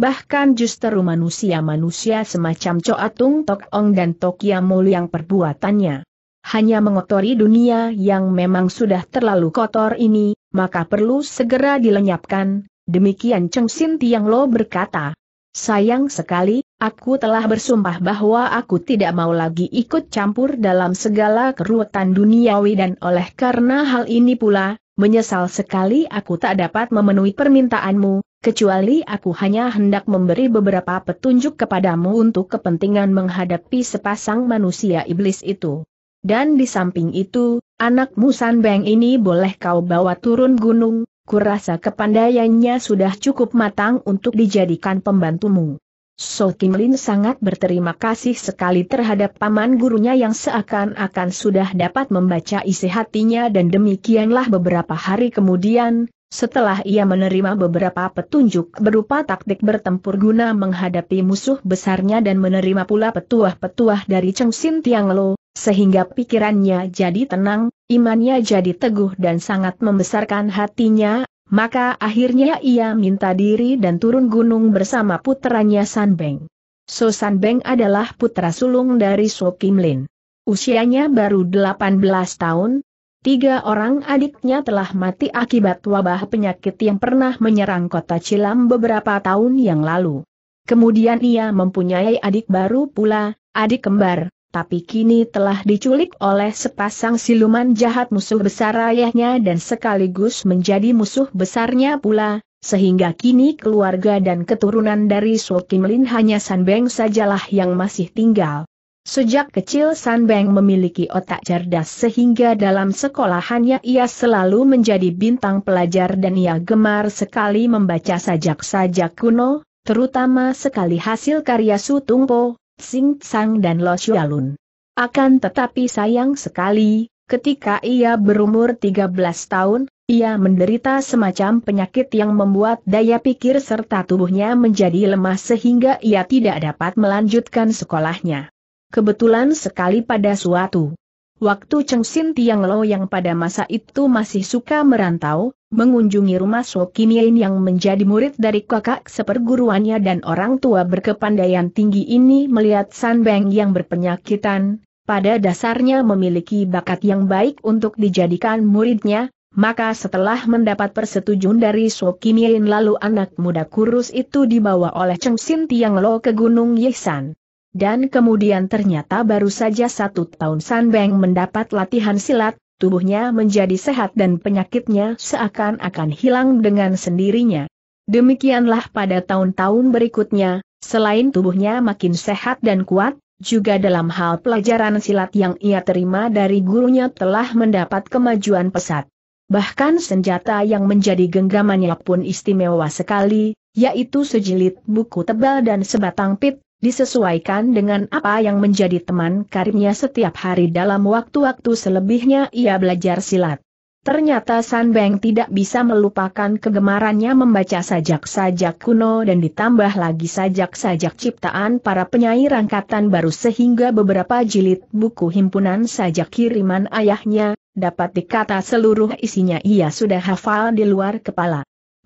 S1: Bahkan justru manusia-manusia semacam Tung, Tok Ong dan Tokia Mul yang perbuatannya hanya mengotori dunia yang memang sudah terlalu kotor ini, maka perlu segera dilenyapkan, demikian Cheng Sin Tiang Lo berkata. Sayang sekali, Aku telah bersumpah bahwa aku tidak mau lagi ikut campur dalam segala keruwetan duniawi dan oleh karena hal ini pula, menyesal sekali aku tak dapat memenuhi permintaanmu, kecuali aku hanya hendak memberi beberapa petunjuk kepadamu untuk kepentingan menghadapi sepasang manusia iblis itu. Dan di samping itu, anak Musan Beng ini boleh kau bawa turun gunung, kurasa kepandaiannya sudah cukup matang untuk dijadikan pembantumu. So Kim Lin sangat berterima kasih sekali terhadap paman gurunya yang seakan-akan sudah dapat membaca isi hatinya dan demikianlah beberapa hari kemudian, setelah ia menerima beberapa petunjuk berupa taktik bertempur guna menghadapi musuh besarnya dan menerima pula petuah-petuah dari Cheng Sin Tiang Lo, sehingga pikirannya jadi tenang, imannya jadi teguh dan sangat membesarkan hatinya, maka akhirnya ia minta diri dan turun gunung bersama putranya San Beng. So San Beng adalah putra sulung dari So Kim Lin. Usianya baru 18 tahun, tiga orang adiknya telah mati akibat wabah penyakit yang pernah menyerang kota Cilam beberapa tahun yang lalu. Kemudian ia mempunyai adik baru pula, adik kembar, tapi kini telah diculik oleh sepasang siluman jahat musuh besar ayahnya dan sekaligus menjadi musuh besarnya pula, sehingga kini keluarga dan keturunan dari Su Kim Lin hanya Sanbeng sajalah yang masih tinggal. Sejak kecil San Beng memiliki otak cerdas sehingga dalam sekolahannya ia selalu menjadi bintang pelajar dan ia gemar sekali membaca sajak-sajak kuno, terutama sekali hasil karya Su Tungpo, Sing Sang dan Lo Xialun. Akan tetapi sayang sekali, ketika ia berumur 13 tahun, ia menderita semacam penyakit yang membuat daya pikir serta tubuhnya menjadi lemah sehingga ia tidak dapat melanjutkan sekolahnya. Kebetulan sekali pada suatu Waktu Cheng Sin Tiang Lo yang pada masa itu masih suka merantau, mengunjungi rumah Kim Sokinien yang menjadi murid dari kakak seperguruannya dan orang tua berkepandaian tinggi ini melihat San Beng yang berpenyakitan, pada dasarnya memiliki bakat yang baik untuk dijadikan muridnya, maka setelah mendapat persetujuan dari Kim Sokinien lalu anak muda kurus itu dibawa oleh Cheng Sin Tiang Lo ke Gunung Yisan dan kemudian ternyata baru saja satu tahun San Beng mendapat latihan silat, tubuhnya menjadi sehat dan penyakitnya seakan-akan hilang dengan sendirinya. Demikianlah pada tahun-tahun berikutnya, selain tubuhnya makin sehat dan kuat, juga dalam hal pelajaran silat yang ia terima dari gurunya telah mendapat kemajuan pesat. Bahkan senjata yang menjadi genggamannya pun istimewa sekali, yaitu sejilid buku tebal dan sebatang pit, disesuaikan dengan apa yang menjadi teman karibnya setiap hari dalam waktu-waktu selebihnya ia belajar silat. Ternyata San Beng tidak bisa melupakan kegemarannya membaca sajak-sajak kuno dan ditambah lagi sajak-sajak ciptaan para penyair angkatan baru sehingga beberapa jilid buku himpunan sajak kiriman ayahnya, dapat dikata seluruh isinya ia sudah hafal di luar kepala.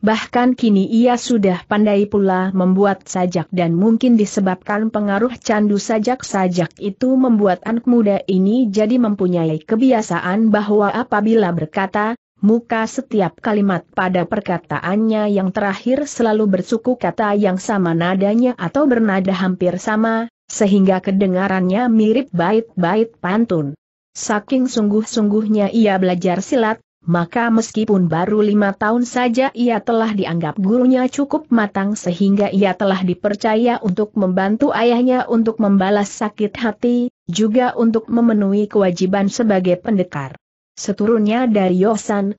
S1: Bahkan kini ia sudah pandai pula membuat sajak dan mungkin disebabkan pengaruh candu sajak-sajak itu membuat anak muda ini jadi mempunyai kebiasaan bahwa apabila berkata, muka setiap kalimat pada perkataannya yang terakhir selalu bersuku kata yang sama nadanya atau bernada hampir sama, sehingga kedengarannya mirip bait-bait pantun. Saking sungguh-sungguhnya ia belajar silat, maka meskipun baru lima tahun saja ia telah dianggap gurunya cukup matang sehingga ia telah dipercaya untuk membantu ayahnya untuk membalas sakit hati, juga untuk memenuhi kewajiban sebagai pendekar. Seturunnya dari Yosan,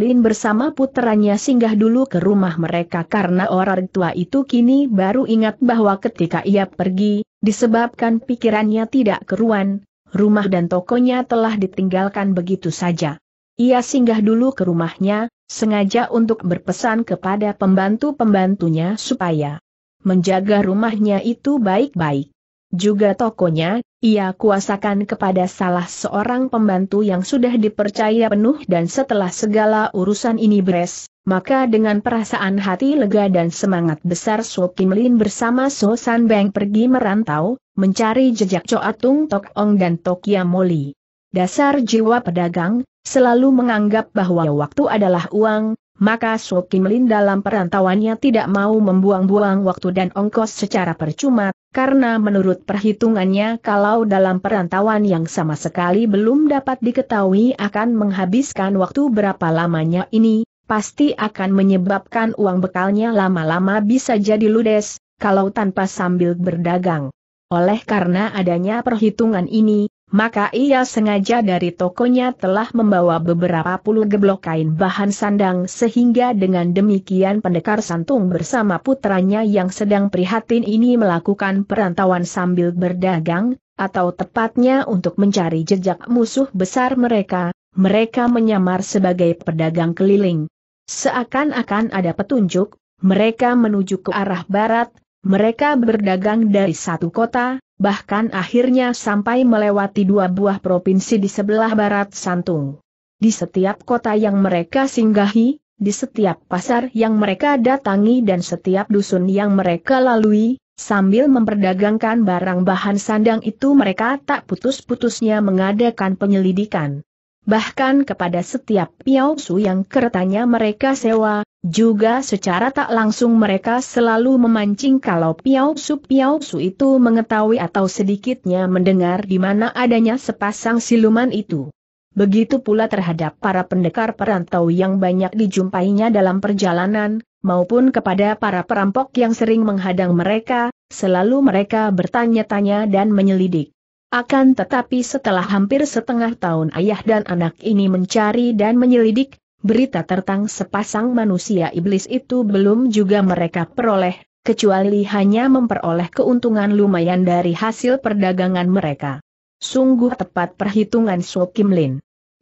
S1: Lin bersama putranya singgah dulu ke rumah mereka karena orang tua itu kini baru ingat bahwa ketika ia pergi, disebabkan pikirannya tidak keruan, rumah dan tokonya telah ditinggalkan begitu saja. Ia singgah dulu ke rumahnya, sengaja untuk berpesan kepada pembantu-pembantunya supaya menjaga rumahnya itu baik-baik. Juga tokonya, ia kuasakan kepada salah seorang pembantu yang sudah dipercaya penuh dan setelah segala urusan ini beres, maka dengan perasaan hati lega dan semangat besar So Kim Lin bersama So San Beng pergi merantau, mencari jejak Choa Tung Tok Ong dan Tokia Moli. Dasar jiwa pedagang, selalu menganggap bahwa waktu adalah uang, maka So Kim Lin dalam perantauannya tidak mau membuang-buang waktu dan ongkos secara percuma, karena menurut perhitungannya kalau dalam perantauan yang sama sekali belum dapat diketahui akan menghabiskan waktu berapa lamanya ini, pasti akan menyebabkan uang bekalnya lama-lama bisa jadi ludes, kalau tanpa sambil berdagang. Oleh karena adanya perhitungan ini, maka ia sengaja dari tokonya telah membawa beberapa puluh geblok kain bahan sandang sehingga dengan demikian pendekar santung bersama putranya yang sedang prihatin ini melakukan perantauan sambil berdagang, atau tepatnya untuk mencari jejak musuh besar mereka, mereka menyamar sebagai pedagang keliling. Seakan-akan ada petunjuk, mereka menuju ke arah barat, mereka berdagang dari satu kota, bahkan akhirnya sampai melewati dua buah provinsi di sebelah barat Santung. Di setiap kota yang mereka singgahi, di setiap pasar yang mereka datangi dan setiap dusun yang mereka lalui, sambil memperdagangkan barang bahan sandang itu mereka tak putus-putusnya mengadakan penyelidikan. Bahkan kepada setiap piausu yang keretanya mereka sewa, juga secara tak langsung mereka selalu memancing kalau Piao Su Piao Su itu mengetahui atau sedikitnya mendengar di mana adanya sepasang siluman itu. Begitu pula terhadap para pendekar perantau yang banyak dijumpainya dalam perjalanan, maupun kepada para perampok yang sering menghadang mereka, selalu mereka bertanya-tanya dan menyelidik. Akan tetapi setelah hampir setengah tahun ayah dan anak ini mencari dan menyelidik, berita tentang sepasang manusia iblis itu belum juga mereka peroleh, kecuali hanya memperoleh keuntungan lumayan dari hasil perdagangan mereka. Sungguh tepat perhitungan Su Kim Lin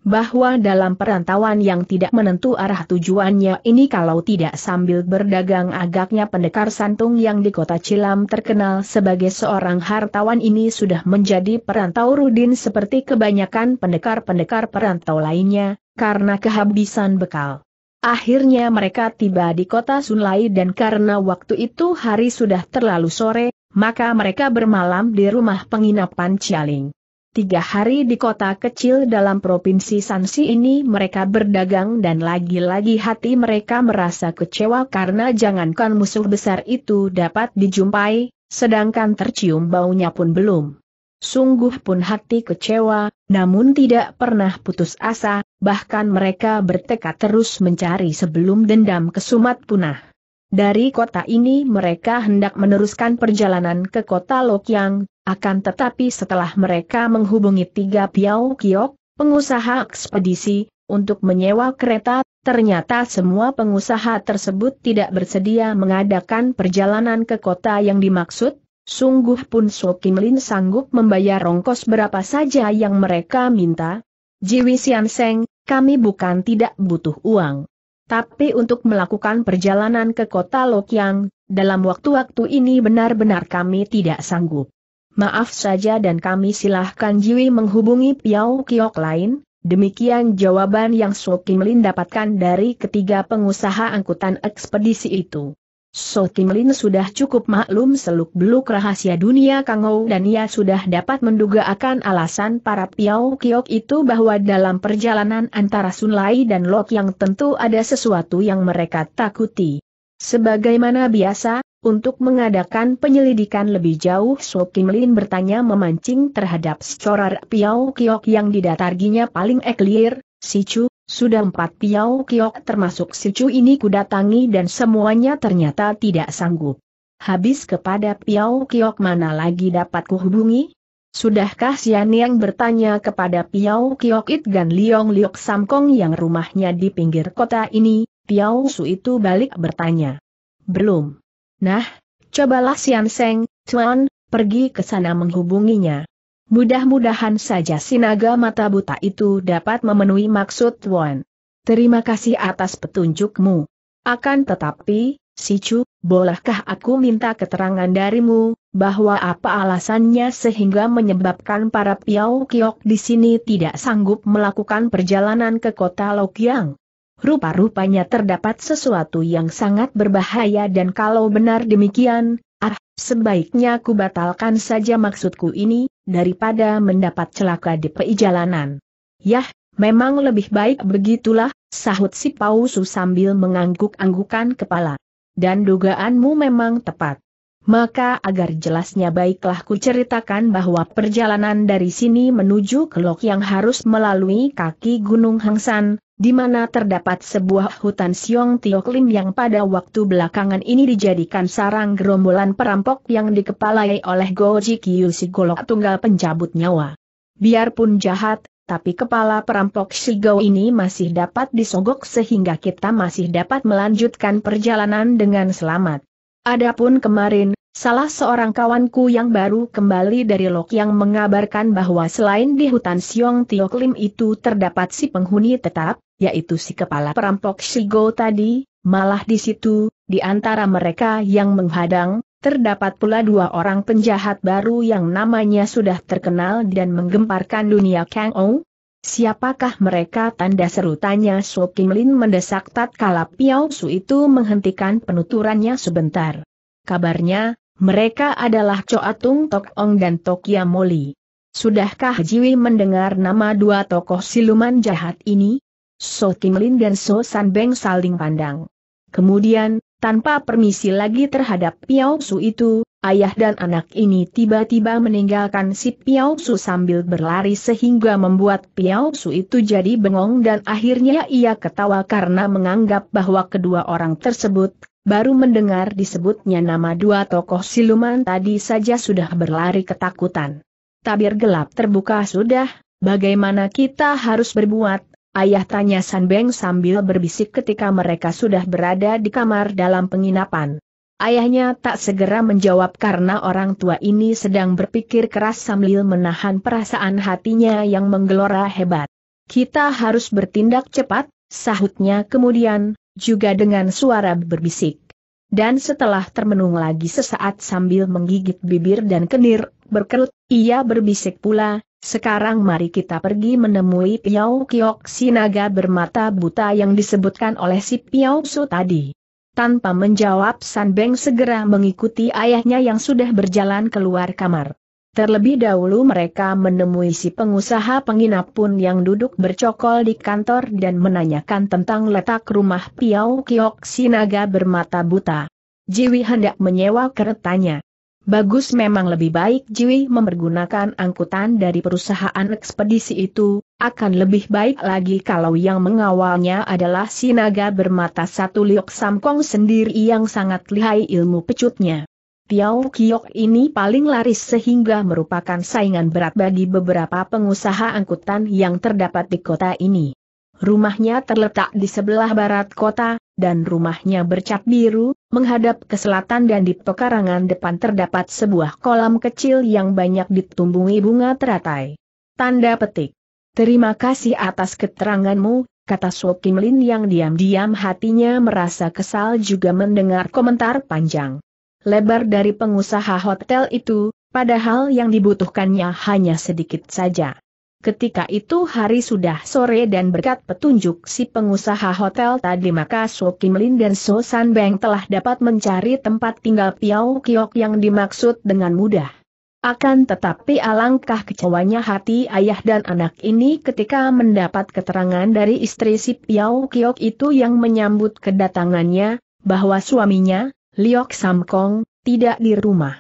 S1: bahwa dalam perantauan yang tidak menentu arah tujuannya ini kalau tidak sambil berdagang agaknya pendekar santung yang di kota Cilam terkenal sebagai seorang hartawan ini sudah menjadi perantau rudin seperti kebanyakan pendekar-pendekar perantau lainnya, karena kehabisan bekal. Akhirnya mereka tiba di kota Sunlai dan karena waktu itu hari sudah terlalu sore, maka mereka bermalam di rumah penginapan Cialing. Tiga hari di kota kecil dalam provinsi Sansi ini mereka berdagang dan lagi-lagi hati mereka merasa kecewa karena jangankan musuh besar itu dapat dijumpai, sedangkan tercium baunya pun belum. Sungguh pun hati kecewa, namun tidak pernah putus asa, bahkan mereka bertekad terus mencari sebelum dendam kesumat punah. Dari kota ini mereka hendak meneruskan perjalanan ke kota Lokyang, akan tetapi setelah mereka menghubungi tiga Piao Kiok, pengusaha ekspedisi, untuk menyewa kereta, ternyata semua pengusaha tersebut tidak bersedia mengadakan perjalanan ke kota yang dimaksud, Sungguh pun So Kim Lin sanggup membayar rongkos berapa saja yang mereka minta. Jiwi Sian Seng, kami bukan tidak butuh uang. Tapi untuk melakukan perjalanan ke kota Lokyang, dalam waktu-waktu ini benar-benar kami tidak sanggup. Maaf saja dan kami silahkan Jiwi menghubungi Piao Kiok lain, demikian jawaban yang So Kim Lin dapatkan dari ketiga pengusaha angkutan ekspedisi itu. So Kim Lin sudah cukup maklum seluk-beluk rahasia dunia Kang Kangou dan ia sudah dapat menduga akan alasan para Piao Kiok itu bahwa dalam perjalanan antara Sunlai dan Lok yang tentu ada sesuatu yang mereka takuti. Sebagaimana biasa, untuk mengadakan penyelidikan lebih jauh So Kim Lin bertanya memancing terhadap secorar Piao Kiok yang didatarginya paling eklir, Sicu, sudah empat piau kiok termasuk Sicu ini kudatangi dan semuanya ternyata tidak sanggup. Habis kepada piau kiok mana lagi dapat kuhubungi? Sudahkah Sian yang bertanya kepada Piao Kiok It Gan Liong Liok Samkong yang rumahnya di pinggir kota ini, Piao Su itu balik bertanya. Belum. Nah, cobalah Sian Seng, Chuan, pergi ke sana menghubunginya. Mudah-mudahan saja sinaga mata buta itu dapat memenuhi maksud tuan. Terima kasih atas petunjukmu. Akan tetapi, si Chu, bolehkah aku minta keterangan darimu, bahwa apa alasannya sehingga menyebabkan para Piao Kiok di sini tidak sanggup melakukan perjalanan ke kota Lokyang? Rupa-rupanya terdapat sesuatu yang sangat berbahaya dan kalau benar demikian, ah, sebaiknya ku batalkan saja maksudku ini, daripada mendapat celaka di perjalanan. Yah, memang lebih baik begitulah, sahut si Pausu sambil mengangguk-anggukan kepala. Dan dugaanmu memang tepat maka agar jelasnya baiklah ku ceritakan bahwa perjalanan dari sini menuju ke Lok yang harus melalui kaki Gunung Hangsan, di mana terdapat sebuah hutan Siong Tiok Lim yang pada waktu belakangan ini dijadikan sarang gerombolan perampok yang dikepalai oleh Goji Kyu si golok tunggal pencabut nyawa. Biarpun jahat, tapi kepala perampok Shigo ini masih dapat disogok sehingga kita masih dapat melanjutkan perjalanan dengan selamat. Adapun kemarin, Salah seorang kawanku yang baru kembali dari Lok yang mengabarkan bahwa selain di hutan Siong Tiok Lim itu terdapat si penghuni tetap, yaitu si kepala perampok Shigo tadi, malah di situ, di antara mereka yang menghadang, terdapat pula dua orang penjahat baru yang namanya sudah terkenal dan menggemparkan dunia Kang Ou, Siapakah mereka tanda seru tanya So Kim Lin mendesak tatkala Piao Su itu menghentikan penuturannya sebentar. Kabarnya, mereka adalah Coatung Tok Ong dan Tokia Moli. Sudahkah Jiwi mendengar nama dua tokoh siluman jahat ini? So Kim Lin dan So San Beng saling pandang. Kemudian, tanpa permisi lagi terhadap Piao Su itu, ayah dan anak ini tiba-tiba meninggalkan si Piao Su sambil berlari sehingga membuat Piao Su itu jadi bengong dan akhirnya ia ketawa karena menganggap bahwa kedua orang tersebut baru mendengar disebutnya nama dua tokoh siluman tadi saja sudah berlari ketakutan. Tabir gelap terbuka sudah, bagaimana kita harus berbuat? Ayah tanya Sanbeng sambil berbisik ketika mereka sudah berada di kamar dalam penginapan. Ayahnya tak segera menjawab karena orang tua ini sedang berpikir keras sambil menahan perasaan hatinya yang menggelora hebat. Kita harus bertindak cepat, sahutnya kemudian, juga dengan suara berbisik. Dan setelah termenung lagi sesaat sambil menggigit bibir dan kenir, berkerut ia berbisik pula, sekarang mari kita pergi menemui Piao Kiok Sinaga bermata buta yang disebutkan oleh si Piao Su tadi. Tanpa menjawab San Beng segera mengikuti ayahnya yang sudah berjalan keluar kamar. Terlebih dahulu mereka menemui si pengusaha penginap pun yang duduk bercokol di kantor dan menanyakan tentang letak rumah Piau Kiok Sinaga bermata buta. Jiwi hendak menyewa keretanya. Bagus memang lebih baik Jiwi mempergunakan angkutan dari perusahaan ekspedisi itu, akan lebih baik lagi kalau yang mengawalnya adalah Sinaga bermata satu Liok Samkong sendiri yang sangat lihai ilmu pecutnya. Tiau Kiok ini paling laris sehingga merupakan saingan berat bagi beberapa pengusaha angkutan yang terdapat di kota ini. Rumahnya terletak di sebelah barat kota, dan rumahnya bercat biru, menghadap ke selatan dan di pekarangan depan terdapat sebuah kolam kecil yang banyak ditumbuhi bunga teratai. Tanda petik. Terima kasih atas keteranganmu, kata Suo Kim Lin yang diam-diam hatinya merasa kesal juga mendengar komentar panjang lebar dari pengusaha hotel itu, padahal yang dibutuhkannya hanya sedikit saja. Ketika itu hari sudah sore dan berkat petunjuk si pengusaha hotel tadi maka So Kim Lin dan So San Beng telah dapat mencari tempat tinggal Piao Kiok yang dimaksud dengan mudah. Akan tetapi alangkah kecewanya hati ayah dan anak ini ketika mendapat keterangan dari istri si Piao Kiok itu yang menyambut kedatangannya, bahwa suaminya, Liok Samkong, tidak di rumah.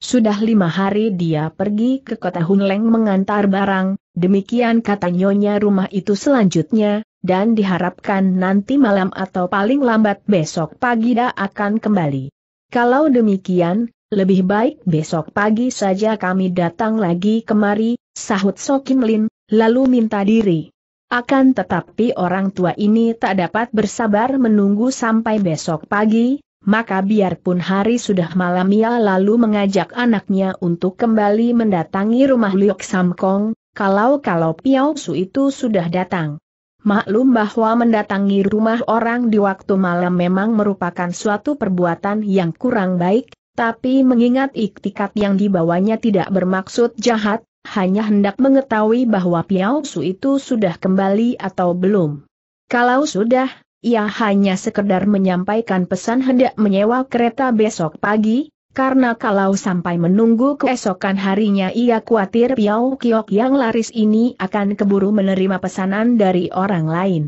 S1: Sudah lima hari dia pergi ke kota Hunleng mengantar barang, demikian kata nyonya rumah itu selanjutnya, dan diharapkan nanti malam atau paling lambat besok pagi dia akan kembali. Kalau demikian, lebih baik besok pagi saja kami datang lagi kemari, sahut Sokim Lin, lalu minta diri. Akan tetapi orang tua ini tak dapat bersabar menunggu sampai besok pagi, maka biarpun hari sudah malam ia lalu mengajak anaknya untuk kembali mendatangi rumah Liok Samkong, kalau-kalau Piao Su itu sudah datang. Maklum bahwa mendatangi rumah orang di waktu malam memang merupakan suatu perbuatan yang kurang baik, tapi mengingat iktikat yang dibawanya tidak bermaksud jahat, hanya hendak mengetahui bahwa Piao Su itu sudah kembali atau belum. Kalau sudah, ia hanya sekedar menyampaikan pesan hendak menyewa kereta besok pagi, karena kalau sampai menunggu keesokan harinya ia khawatir piao Kiok yang laris ini akan keburu menerima pesanan dari orang lain.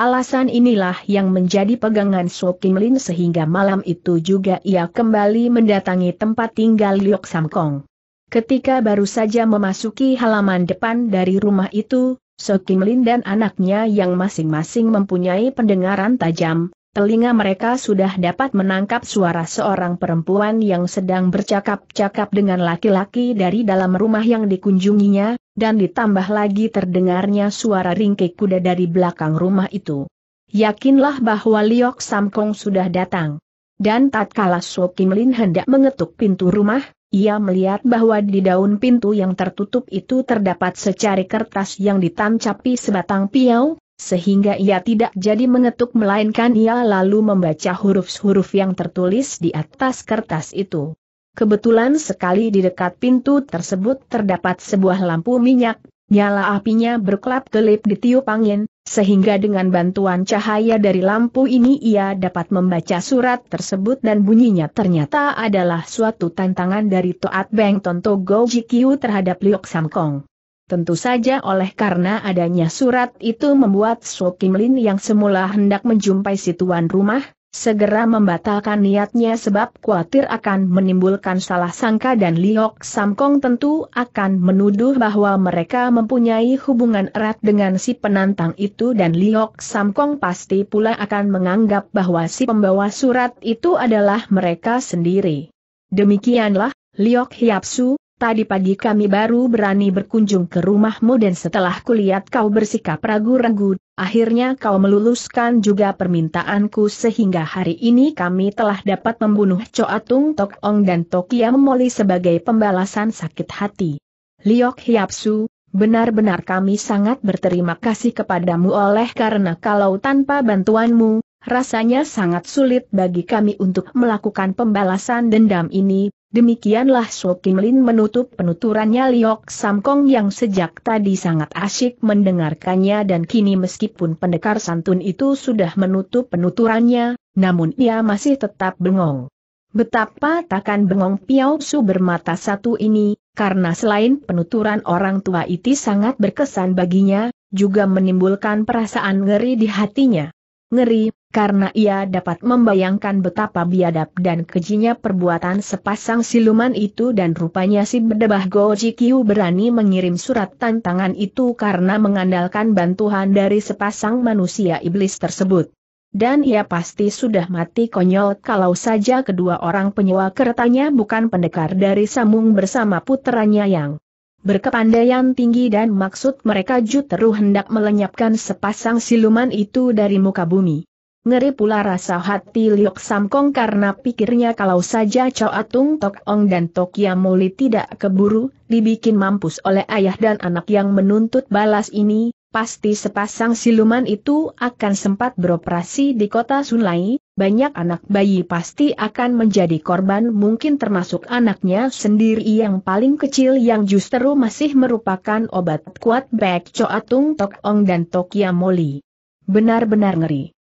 S1: Alasan inilah yang menjadi pegangan So Kim Lin sehingga malam itu juga ia kembali mendatangi tempat tinggal Liok Sam Kong. Ketika baru saja memasuki halaman depan dari rumah itu, Kim Lin dan anaknya yang masing-masing mempunyai pendengaran tajam, telinga mereka sudah dapat menangkap suara seorang perempuan yang sedang bercakap-cakap dengan laki-laki dari dalam rumah yang dikunjunginya, dan ditambah lagi terdengarnya suara ringkik kuda dari belakang rumah itu. Yakinlah bahwa Liok Samkong sudah datang. Dan tatkala Kim Lin hendak mengetuk pintu rumah, ia melihat bahwa di daun pintu yang tertutup itu terdapat secari kertas yang ditancapi sebatang piau, sehingga ia tidak jadi mengetuk melainkan ia lalu membaca huruf-huruf yang tertulis di atas kertas itu. Kebetulan sekali di dekat pintu tersebut terdapat sebuah lampu minyak, nyala apinya berkelap-kelip di tiup angin, sehingga dengan bantuan cahaya dari lampu ini ia dapat membaca surat tersebut dan bunyinya ternyata adalah suatu tantangan dari Toat Beng Tonto Go terhadap Liu Samkong. Tentu saja oleh karena adanya surat itu membuat So Kim Lin yang semula hendak menjumpai si tuan rumah, segera membatalkan niatnya sebab khawatir akan menimbulkan salah sangka dan Liok Samkong tentu akan menuduh bahwa mereka mempunyai hubungan erat dengan si penantang itu dan Liok Samkong pasti pula akan menganggap bahwa si pembawa surat itu adalah mereka sendiri. Demikianlah, Liok Hiapsu, tadi pagi kami baru berani berkunjung ke rumahmu dan setelah kulihat kau bersikap ragu-ragu, akhirnya kau meluluskan juga permintaanku sehingga hari ini kami telah dapat membunuh Coatung Tung Tok Ong dan Tokia Moli sebagai pembalasan sakit hati. Liok Hiapsu, benar-benar kami sangat berterima kasih kepadamu oleh karena kalau tanpa bantuanmu, rasanya sangat sulit bagi kami untuk melakukan pembalasan dendam ini, Demikianlah So Kim Lin menutup penuturannya Liok Sam Kong yang sejak tadi sangat asyik mendengarkannya dan kini meskipun pendekar santun itu sudah menutup penuturannya, namun ia masih tetap bengong. Betapa takkan bengong Piao Su bermata satu ini, karena selain penuturan orang tua itu sangat berkesan baginya, juga menimbulkan perasaan ngeri di hatinya. Ngeri, karena ia dapat membayangkan betapa biadab dan kejinya perbuatan sepasang siluman itu dan rupanya si bedebah Goji Kiu berani mengirim surat tantangan itu karena mengandalkan bantuan dari sepasang manusia iblis tersebut. Dan ia pasti sudah mati konyol kalau saja kedua orang penyewa keretanya bukan pendekar dari Samung bersama putranya yang berkepandaian tinggi dan maksud mereka justru hendak melenyapkan sepasang siluman itu dari muka bumi. Ngeri pula rasa hati Liok Samkong karena pikirnya kalau saja Choa Atung Tok Ong dan Tok Yamoli tidak keburu, dibikin mampus oleh ayah dan anak yang menuntut balas ini, pasti sepasang siluman itu akan sempat beroperasi di kota Sunlai, banyak anak bayi pasti akan menjadi korban mungkin termasuk anaknya sendiri yang paling kecil yang justru masih merupakan obat kuat baik Coatung Tok Ong dan Tokia Moli. Benar-benar ngeri.